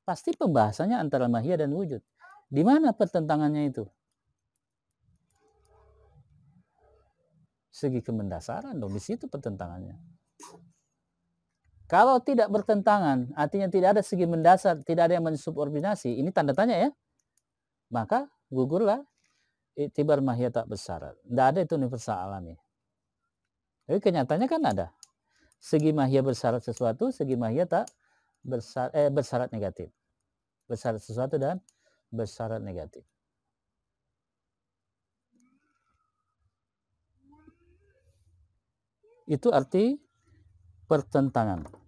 Pasti pembahasannya antara mahia dan wujud. Di mana pertentangannya itu? Segi kemendasaran dong, di situ pertentangannya. Kalau tidak bertentangan, artinya tidak ada segi mendasar, tidak ada yang mensubordinasi, ini tanda tanya ya. Maka gugurlah itibar mahya tak besar. Tidak ada itu universal alami. Tapi kenyataannya kan ada. Segi mahya bersyarat sesuatu, segi mahya tak bersyarat, eh, bersyarat negatif. Bersyarat sesuatu dan bersyarat negatif. Itu arti pertentangan.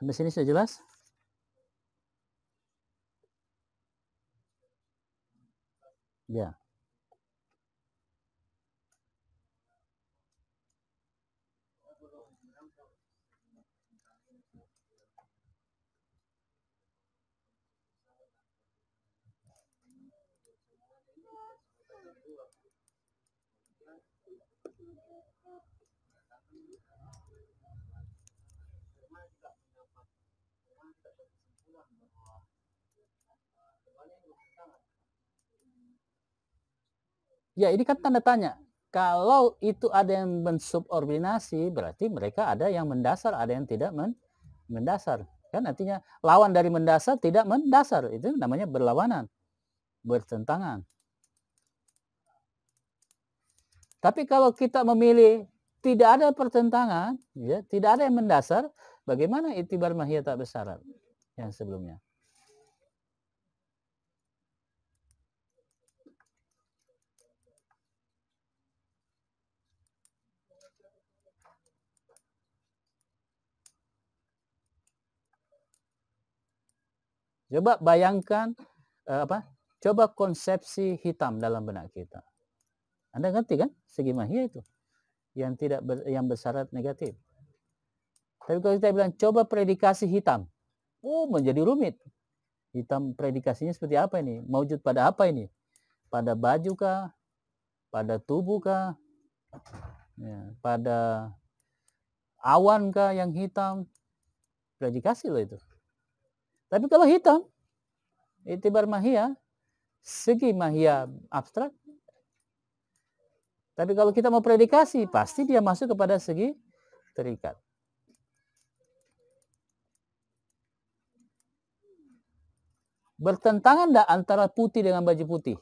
Sampai sini sudah jelas? Ya. Ya ini kan tanda tanya. Kalau itu ada yang mensubordinasi, berarti mereka ada yang mendasar, ada yang tidak men mendasar. Kan artinya lawan dari mendasar tidak mendasar. Itu namanya berlawanan, bertentangan. Tapi kalau kita memilih tidak ada pertentangan, ya, tidak ada yang mendasar, bagaimana itibar mahiyata besar yang sebelumnya? Coba bayangkan uh, apa? Coba konsepsi hitam dalam benak kita. Anda ngerti kan? Segi mahia iya itu yang tidak ber, yang bersyarat negatif. Tapi kalau kita bilang coba predikasi hitam, oh menjadi rumit. Hitam predikasinya seperti apa ini? Mewujud pada apa ini? Pada baju kah? Pada tubuh kah? Ya, pada awan kah yang hitam? Predikasi loh itu. Tapi kalau hitam, itibar mahia, segi mahia abstrak. Tapi kalau kita mau predikasi, pasti dia masuk kepada segi terikat. Bertentangan tidak antara putih dengan baju putih?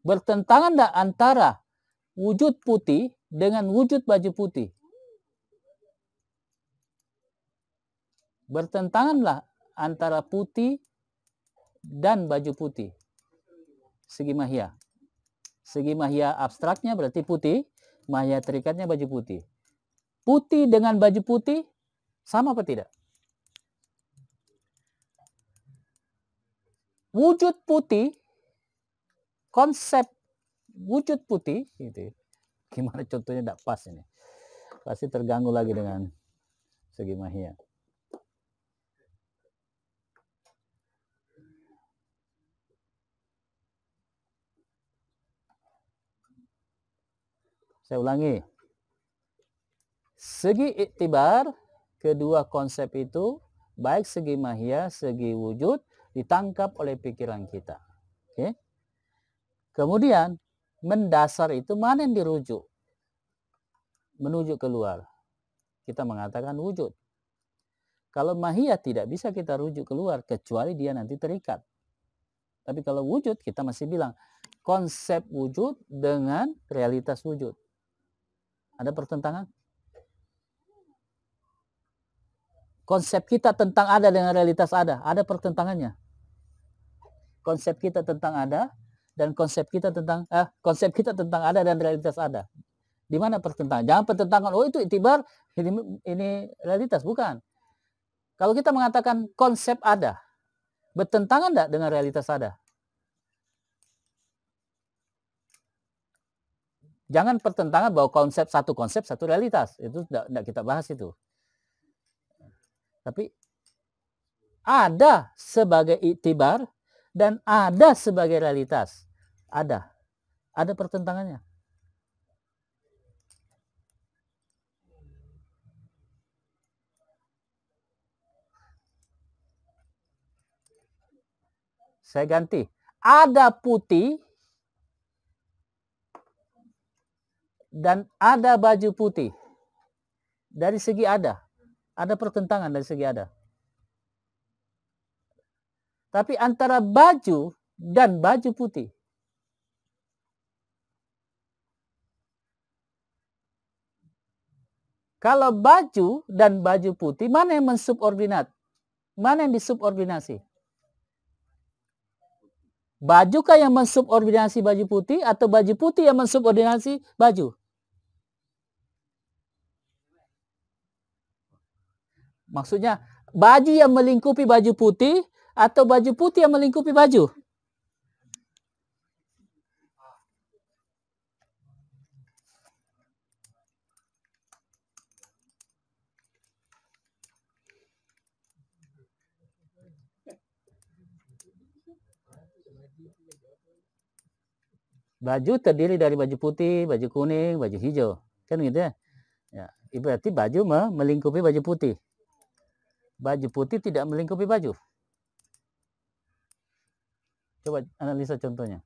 Bertentangan tidak antara wujud putih dengan wujud baju putih? bertentanganlah antara putih dan baju putih. Segi mahia. Segi mahia abstraknya berarti putih, mahia terikatnya baju putih. Putih dengan baju putih sama apa tidak? Wujud putih, konsep wujud putih, gitu. Ya. gimana contohnya tidak pas ini. Pasti terganggu lagi dengan segi mahia. Saya ulangi. Segi iktibar, kedua konsep itu, baik segi mahia, segi wujud, ditangkap oleh pikiran kita. Okay? Kemudian, mendasar itu mana yang dirujuk? Menuju keluar. Kita mengatakan wujud. Kalau mahia tidak bisa kita rujuk keluar, kecuali dia nanti terikat. Tapi kalau wujud, kita masih bilang, konsep wujud dengan realitas wujud. Ada pertentangan? Konsep kita tentang ada dengan realitas ada, ada pertentangannya. Konsep kita tentang ada dan konsep kita tentang eh, konsep kita tentang ada dan realitas ada. Di mana pertentangan? Jangan pertentangan, oh itu itibar, ini, ini realitas, bukan. Kalau kita mengatakan konsep ada, bertentangan tidak dengan realitas ada? Jangan pertentangan bahwa konsep satu konsep satu realitas itu tidak kita bahas itu. Tapi ada sebagai itibar dan ada sebagai realitas. Ada. Ada pertentangannya. Saya ganti. Ada putih dan ada baju putih. Dari segi ada. Ada pertentangan dari segi ada. Tapi antara baju dan baju putih. Kalau baju dan baju putih, mana yang mensubordinat? Mana yang disubordinasi? Baju kah yang mensubordinasi baju putih atau baju putih yang mensubordinasi baju? Maksudnya baju yang melingkupi baju putih atau baju putih yang melingkupi baju? Baju terdiri dari baju putih, baju kuning, baju hijau. Kan gitu ya? ya berarti baju melingkupi baju putih baju putih tidak melingkupi baju. Coba analisa contohnya.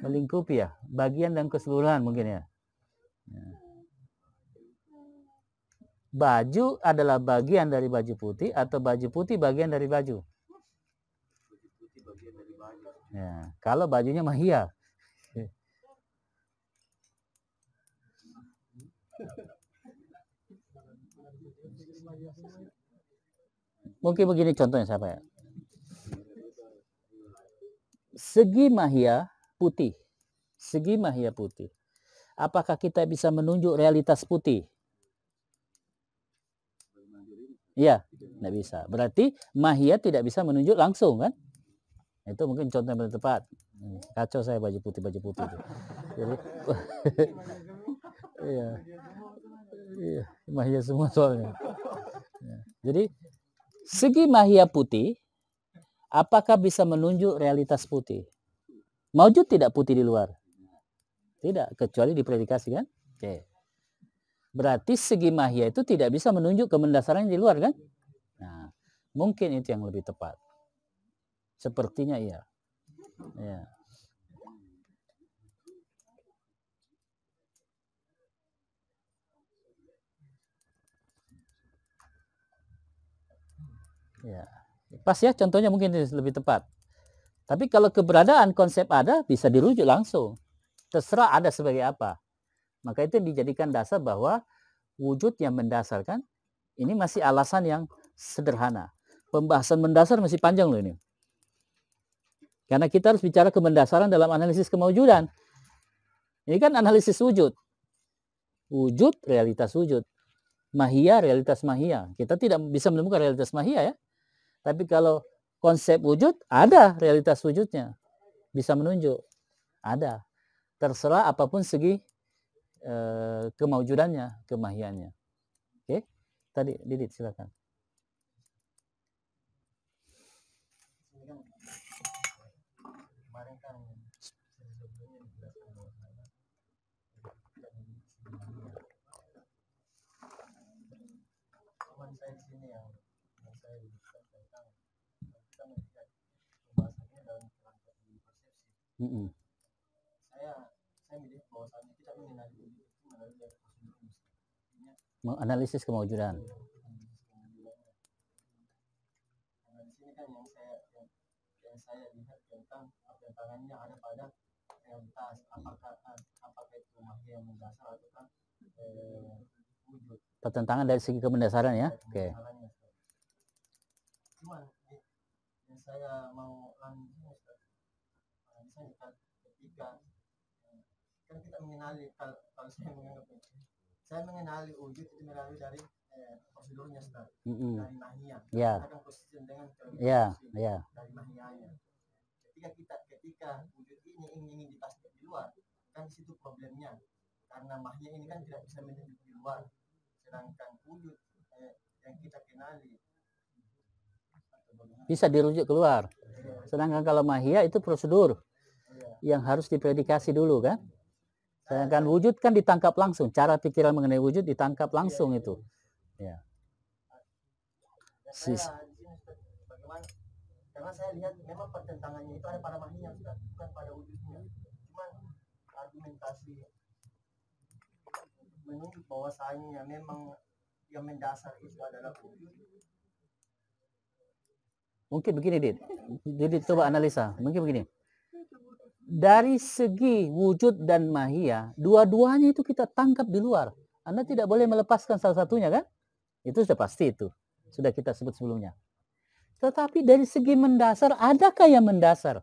Melingkupi ya, bagian dan keseluruhan mungkin ya. ya. Baju adalah bagian dari baju putih atau baju putih bagian dari baju. Ya, kalau bajunya mahia. Mungkin begini contohnya siapa ya? Segi mahia putih. Segi mahia putih. Apakah kita bisa menunjuk realitas putih? Iya, tidak bisa. Berarti mahia tidak bisa menunjuk langsung kan? Itu mungkin contoh yang paling tepat. Kacau saya baju putih baju putih. Itu. Jadi, *laughs* iya, iya, mahia semua soalnya. Iya. Jadi Segi mahia putih, apakah bisa menunjuk realitas putih? Maujud tidak putih di luar? Tidak, kecuali di kan? Oke. Berarti segi mahia itu tidak bisa menunjuk ke mendasarannya di luar kan? Nah, mungkin itu yang lebih tepat. Sepertinya iya. Ya. Ya. Pas ya contohnya mungkin lebih tepat. Tapi kalau keberadaan konsep ada bisa dirujuk langsung. Terserah ada sebagai apa. Maka itu yang dijadikan dasar bahwa wujud yang mendasarkan ini masih alasan yang sederhana. Pembahasan mendasar masih panjang loh ini. Karena kita harus bicara ke mendasaran dalam analisis kemaujudan. Ini kan analisis wujud. Wujud, realitas wujud. Mahia, realitas mahia. Kita tidak bisa menemukan realitas mahia ya. Tapi kalau konsep wujud, ada realitas wujudnya. Bisa menunjuk. Ada. Terserah apapun segi uh, kemaujudannya, kemahiannya. Oke? Tadi, Didit silakan. menganalisis kemajuan. nah di kan pertentangan dari segi kemendasaran ya oke okay. cuman yang saya mau saya kan ketika kan kita mengenali kalau, kalau saya menganggap saya mengenali wujud itu melalui dari eh, prosedurnya Ustaz mm -hmm. dari mahia yeah. Ya. akan konsisten dengan yeah. yeah. Ya, ya. dari mahianya ketika kita ketika wujud ini ingin dipastikan di luar kan di situ problemnya karena mahia ini kan tidak bisa menjadi di luar sedangkan wujud eh, yang kita kenali bisa dirujuk keluar. Sedangkan kalau mahia itu prosedur yang harus dipredikasi dulu kan. Sedangkan wujud kan ditangkap langsung. Cara pikiran mengenai wujud ditangkap iya, langsung iya, itu. Ya. Sis. itu ada pada mungkin begini Dit. Jadi coba analisa. Mungkin begini dari segi wujud dan mahia, dua-duanya itu kita tangkap di luar. Anda tidak boleh melepaskan salah satunya kan? Itu sudah pasti itu. Sudah kita sebut sebelumnya. Tetapi dari segi mendasar, adakah yang mendasar?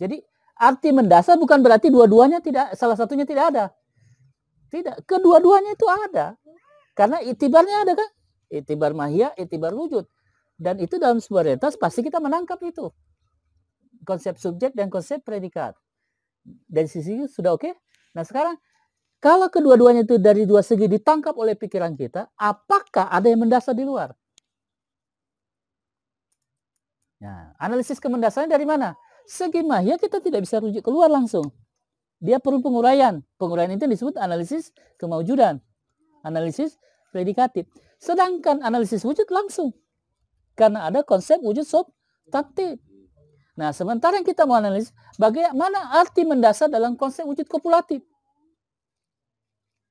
Jadi arti mendasar bukan berarti dua-duanya tidak, salah satunya tidak ada. Tidak, kedua-duanya itu ada. Karena itibarnya ada kan? Itibar mahia, itibar wujud. Dan itu dalam sebuah realitas pasti kita menangkap itu konsep subjek dan konsep predikat. Dari sisi itu sudah oke? Okay? Nah sekarang kalau kedua-duanya itu dari dua segi ditangkap oleh pikiran kita, apakah ada yang mendasar di luar? Nah, analisis kemendasarnya dari mana? Segi mahya kita tidak bisa rujuk keluar langsung. Dia perlu penguraian. Penguraian itu disebut analisis kemaujudan. Analisis predikatif. Sedangkan analisis wujud langsung. Karena ada konsep wujud subtantif. Nah, sementara yang kita mau analisis, bagaimana arti mendasar dalam konsep wujud kopulatif.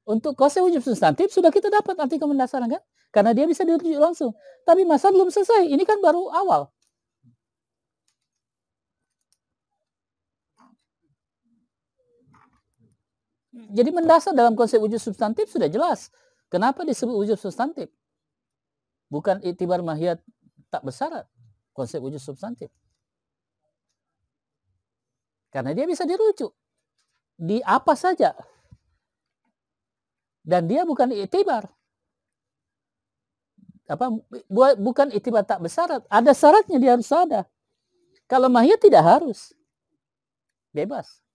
Untuk konsep wujud substantif sudah kita dapat arti kemendasaran kan? Karena dia bisa dirujuk langsung. Tapi masa belum selesai. Ini kan baru awal. Jadi mendasar dalam konsep wujud substantif sudah jelas. Kenapa disebut wujud substantif? Bukan itibar mahiyat tak besar Konsep wujud substantif. Karena dia bisa dirujuk. Di apa saja. Dan dia bukan itibar. Apa, bukan itibar tak bersyarat. Ada syaratnya dia harus ada. Kalau mahia tidak harus. Bebas.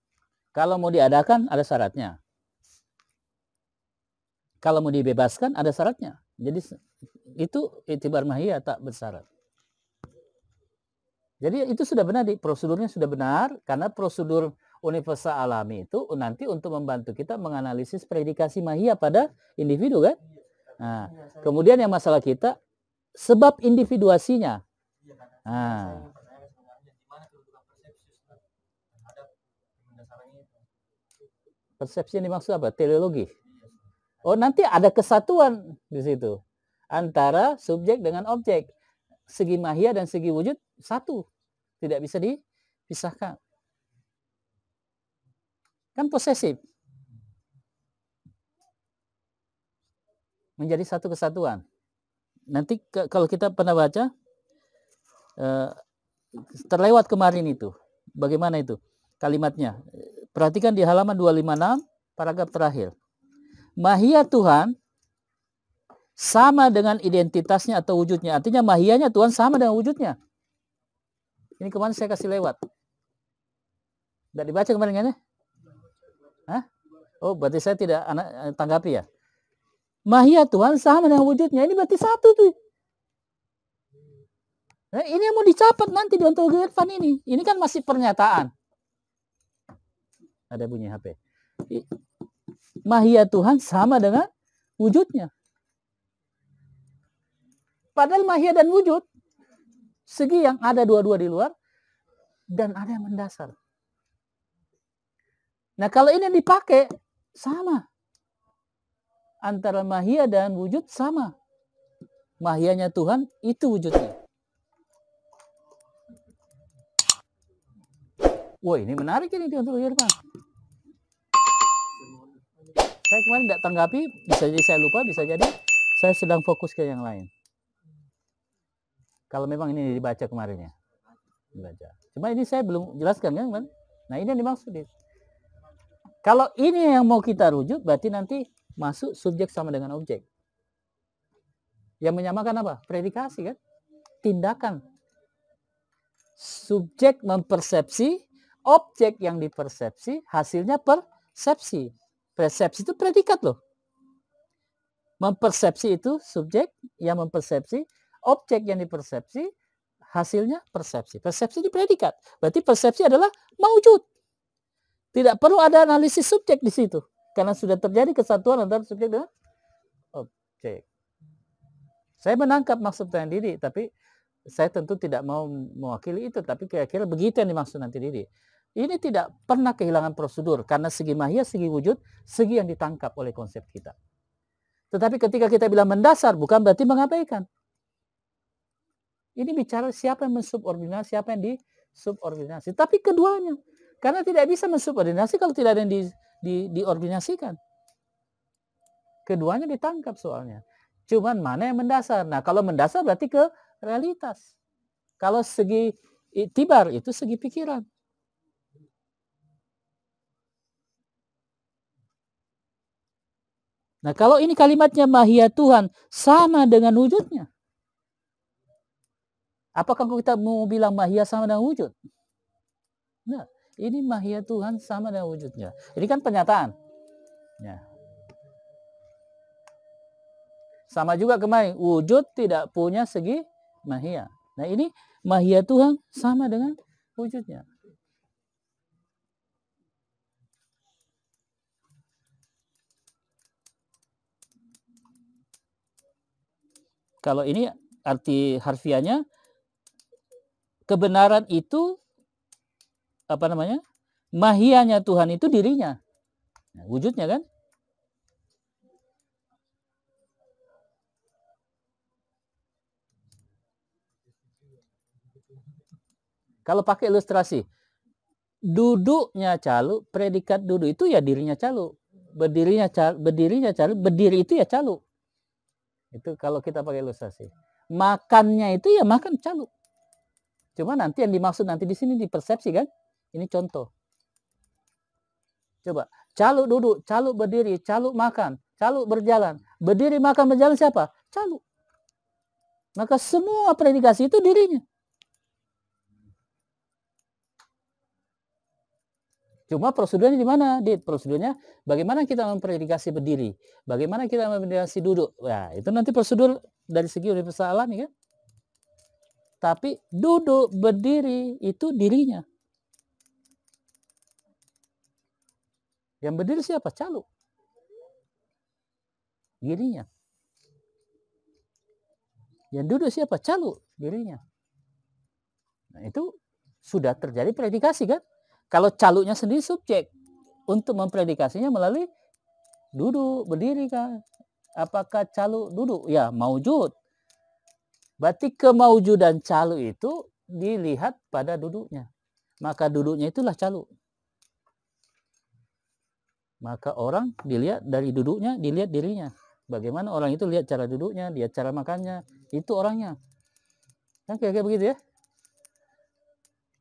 Kalau mau diadakan ada syaratnya. Kalau mau dibebaskan ada syaratnya. Jadi itu itibar mahia tak bersyarat. Jadi itu sudah benar, di prosedurnya sudah benar karena prosedur universal Alami itu nanti untuk membantu kita menganalisis predikasi mahia pada individu kan. Nah, kemudian yang masalah kita sebab individuasinya. Nah. Persepsi yang dimaksud apa? Teleologi. Oh, nanti ada kesatuan di situ antara subjek dengan objek. Segi mahia dan segi wujud satu. Tidak bisa dipisahkan. Kan posesif. Menjadi satu kesatuan. Nanti ke, kalau kita pernah baca, eh, terlewat kemarin itu. Bagaimana itu kalimatnya? Perhatikan di halaman 256, paragraf terakhir. Mahia Tuhan sama dengan identitasnya atau wujudnya. Artinya mahianya Tuhan sama dengan wujudnya. Ini kemarin saya kasih lewat. Tidak dibaca kemarin kan? Ya? Hah? Oh, berarti saya tidak anak eh, tanggapi ya. Mahia Tuhan sama dengan wujudnya. Ini berarti satu tuh. Nah, ini yang mau dicatat nanti di ontologi Irfan ini. Ini kan masih pernyataan. Ada bunyi HP. Mahia Tuhan sama dengan wujudnya. Padahal mahia dan wujud Segi yang ada dua-dua di luar dan ada yang mendasar. Nah kalau ini yang dipakai sama. Antara mahia dan wujud sama. Mahianya Tuhan itu wujudnya. Wah ini menarik ini untuk Irfan. Saya kemarin tidak tanggapi, bisa jadi saya lupa, bisa jadi saya sedang fokus ke yang lain. Kalau memang ini dibaca kemarin ya. Dibaca. Cuma ini saya belum jelaskan kan, ya, Nah, ini yang dimaksud. Kalau ini yang mau kita rujuk, berarti nanti masuk subjek sama dengan objek. Yang menyamakan apa? Predikasi kan? Tindakan. Subjek mempersepsi, objek yang dipersepsi, hasilnya persepsi. Persepsi itu predikat loh. Mempersepsi itu subjek yang mempersepsi, objek yang dipersepsi, hasilnya persepsi. Persepsi di predikat. Berarti persepsi adalah mewujud. Tidak perlu ada analisis subjek di situ. Karena sudah terjadi kesatuan antara subjek dan objek. Saya menangkap maksud sendiri, Didi, tapi saya tentu tidak mau mewakili itu. Tapi kira-kira begitu yang dimaksud nanti Didi. Ini tidak pernah kehilangan prosedur. Karena segi mahia, segi wujud, segi yang ditangkap oleh konsep kita. Tetapi ketika kita bilang mendasar, bukan berarti mengabaikan. Ini bicara siapa yang mensubordinasi, siapa yang disubordinasi. Tapi keduanya. Karena tidak bisa mensubordinasi kalau tidak ada yang di, di, diordinasikan. Keduanya ditangkap soalnya. Cuman mana yang mendasar? Nah kalau mendasar berarti ke realitas. Kalau segi tibar itu segi pikiran. Nah kalau ini kalimatnya mahia Tuhan sama dengan wujudnya. Apakah kita mau bilang mahia sama dengan wujud? Nah, ini mahia Tuhan sama dengan wujudnya. Ini kan pernyataan. Ya. Sama juga kemarin, wujud tidak punya segi mahia. Nah ini mahia Tuhan sama dengan wujudnya. Kalau ini arti harfiahnya kebenaran itu apa namanya? Mahianya Tuhan itu dirinya. Nah, wujudnya kan? Kalau pakai ilustrasi, duduknya calu, predikat duduk itu ya dirinya calu. Berdirinya calu, berdirinya calu, berdiri itu ya calu. Itu kalau kita pakai ilustrasi. Makannya itu ya makan calu. Cuma nanti yang dimaksud nanti di sini dipersepsi kan? Ini contoh. Coba, caluk duduk, caluk berdiri, caluk makan, caluk berjalan. Berdiri makan berjalan siapa? Caluk. Maka semua predikasi itu dirinya. Cuma prosedurnya di mana? Di prosedurnya bagaimana kita mempredikasi berdiri, bagaimana kita mempredikasi duduk. Nah, itu nanti prosedur dari segi universal alami kan? Tapi duduk, berdiri itu dirinya. Yang berdiri siapa? Calu. Dirinya. Yang duduk siapa? Calu. Dirinya. Nah, itu sudah terjadi predikasi kan? Kalau caluknya sendiri subjek untuk mempredikasinya melalui duduk, berdiri kan? Apakah calu duduk? Ya, maujud. Berarti kemaujudan calu itu dilihat pada duduknya. Maka duduknya itulah calu. Maka orang dilihat dari duduknya, dilihat dirinya. Bagaimana orang itu lihat cara duduknya, lihat cara makannya. Itu orangnya. Kan kayak begitu ya.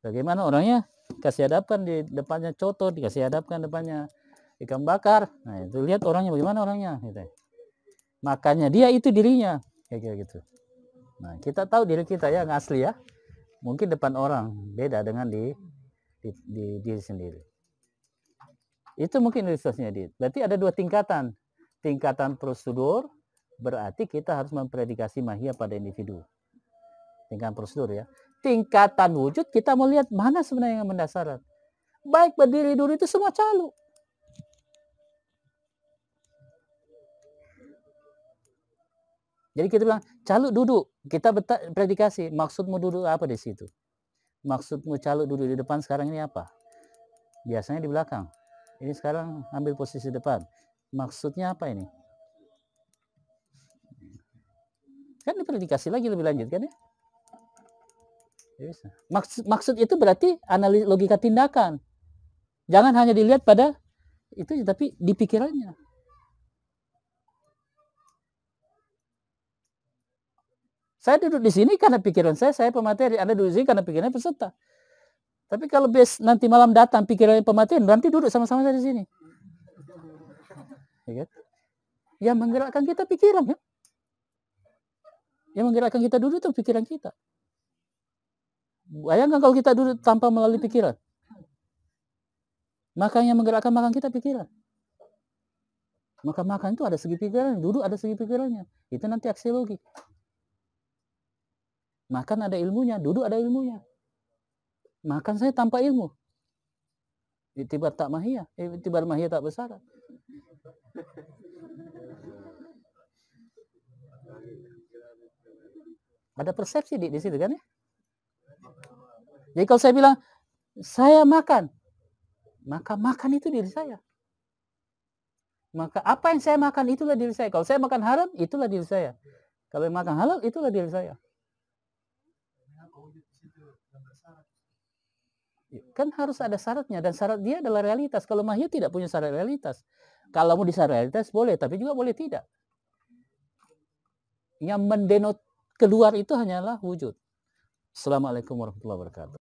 Bagaimana orangnya kasih hadapan di depannya coto, dikasih hadapkan depannya ikan bakar. Nah, itu lihat orangnya bagaimana orangnya gitu. Makanya dia itu dirinya kayak gitu. Nah, kita tahu diri kita yang asli ya. Mungkin depan orang beda dengan di di, di diri sendiri. Itu mungkin ilustrasinya di. Berarti ada dua tingkatan. Tingkatan prosedur berarti kita harus mempredikasi mahia pada individu. Tingkatan prosedur ya. Tingkatan wujud kita mau lihat mana sebenarnya yang mendasar. Baik berdiri dulu itu semua calo Jadi kita bilang, caluk duduk. Kita betak predikasi, maksudmu duduk apa di situ? Maksudmu caluk duduk di depan sekarang ini apa? Biasanya di belakang. Ini sekarang ambil posisi depan. Maksudnya apa ini? Kan ini predikasi lagi lebih lanjut kan ya? ya maksud, maksud itu berarti analis logika tindakan. Jangan hanya dilihat pada itu tapi di pikirannya. Saya duduk di sini karena pikiran saya, saya pemateri. Anda duduk di sini karena pikirannya peserta. Tapi kalau bes nanti malam datang pikiran pemateri, nanti duduk sama-sama saya di sini. Ya, kan? Yang menggerakkan kita pikiran ya. Yang menggerakkan kita duduk itu pikiran kita. Bayangkan kalau kita duduk tanpa melalui pikiran. Maka yang menggerakkan makan kita pikiran. Maka makan itu ada segi pikiran, duduk ada segi pikirannya. Itu nanti aksiologi. Makan ada ilmunya, duduk ada ilmunya. Makan saya tanpa ilmu. Itibar tak mahia, itibar eh, mahia tak besar. Ada persepsi di, di situ kan ya? Jadi kalau saya bilang, saya makan, maka makan itu diri saya. Maka apa yang saya makan itulah diri saya. Kalau saya makan haram, itulah diri saya. Kalau saya makan halal, itulah diri saya. Iya, kan harus ada syaratnya dan syarat dia adalah realitas. Kalau mahyu tidak punya syarat realitas. Kalau mau disyarat realitas boleh, tapi juga boleh tidak. Yang mendenot keluar itu hanyalah wujud. Assalamualaikum warahmatullahi wabarakatuh.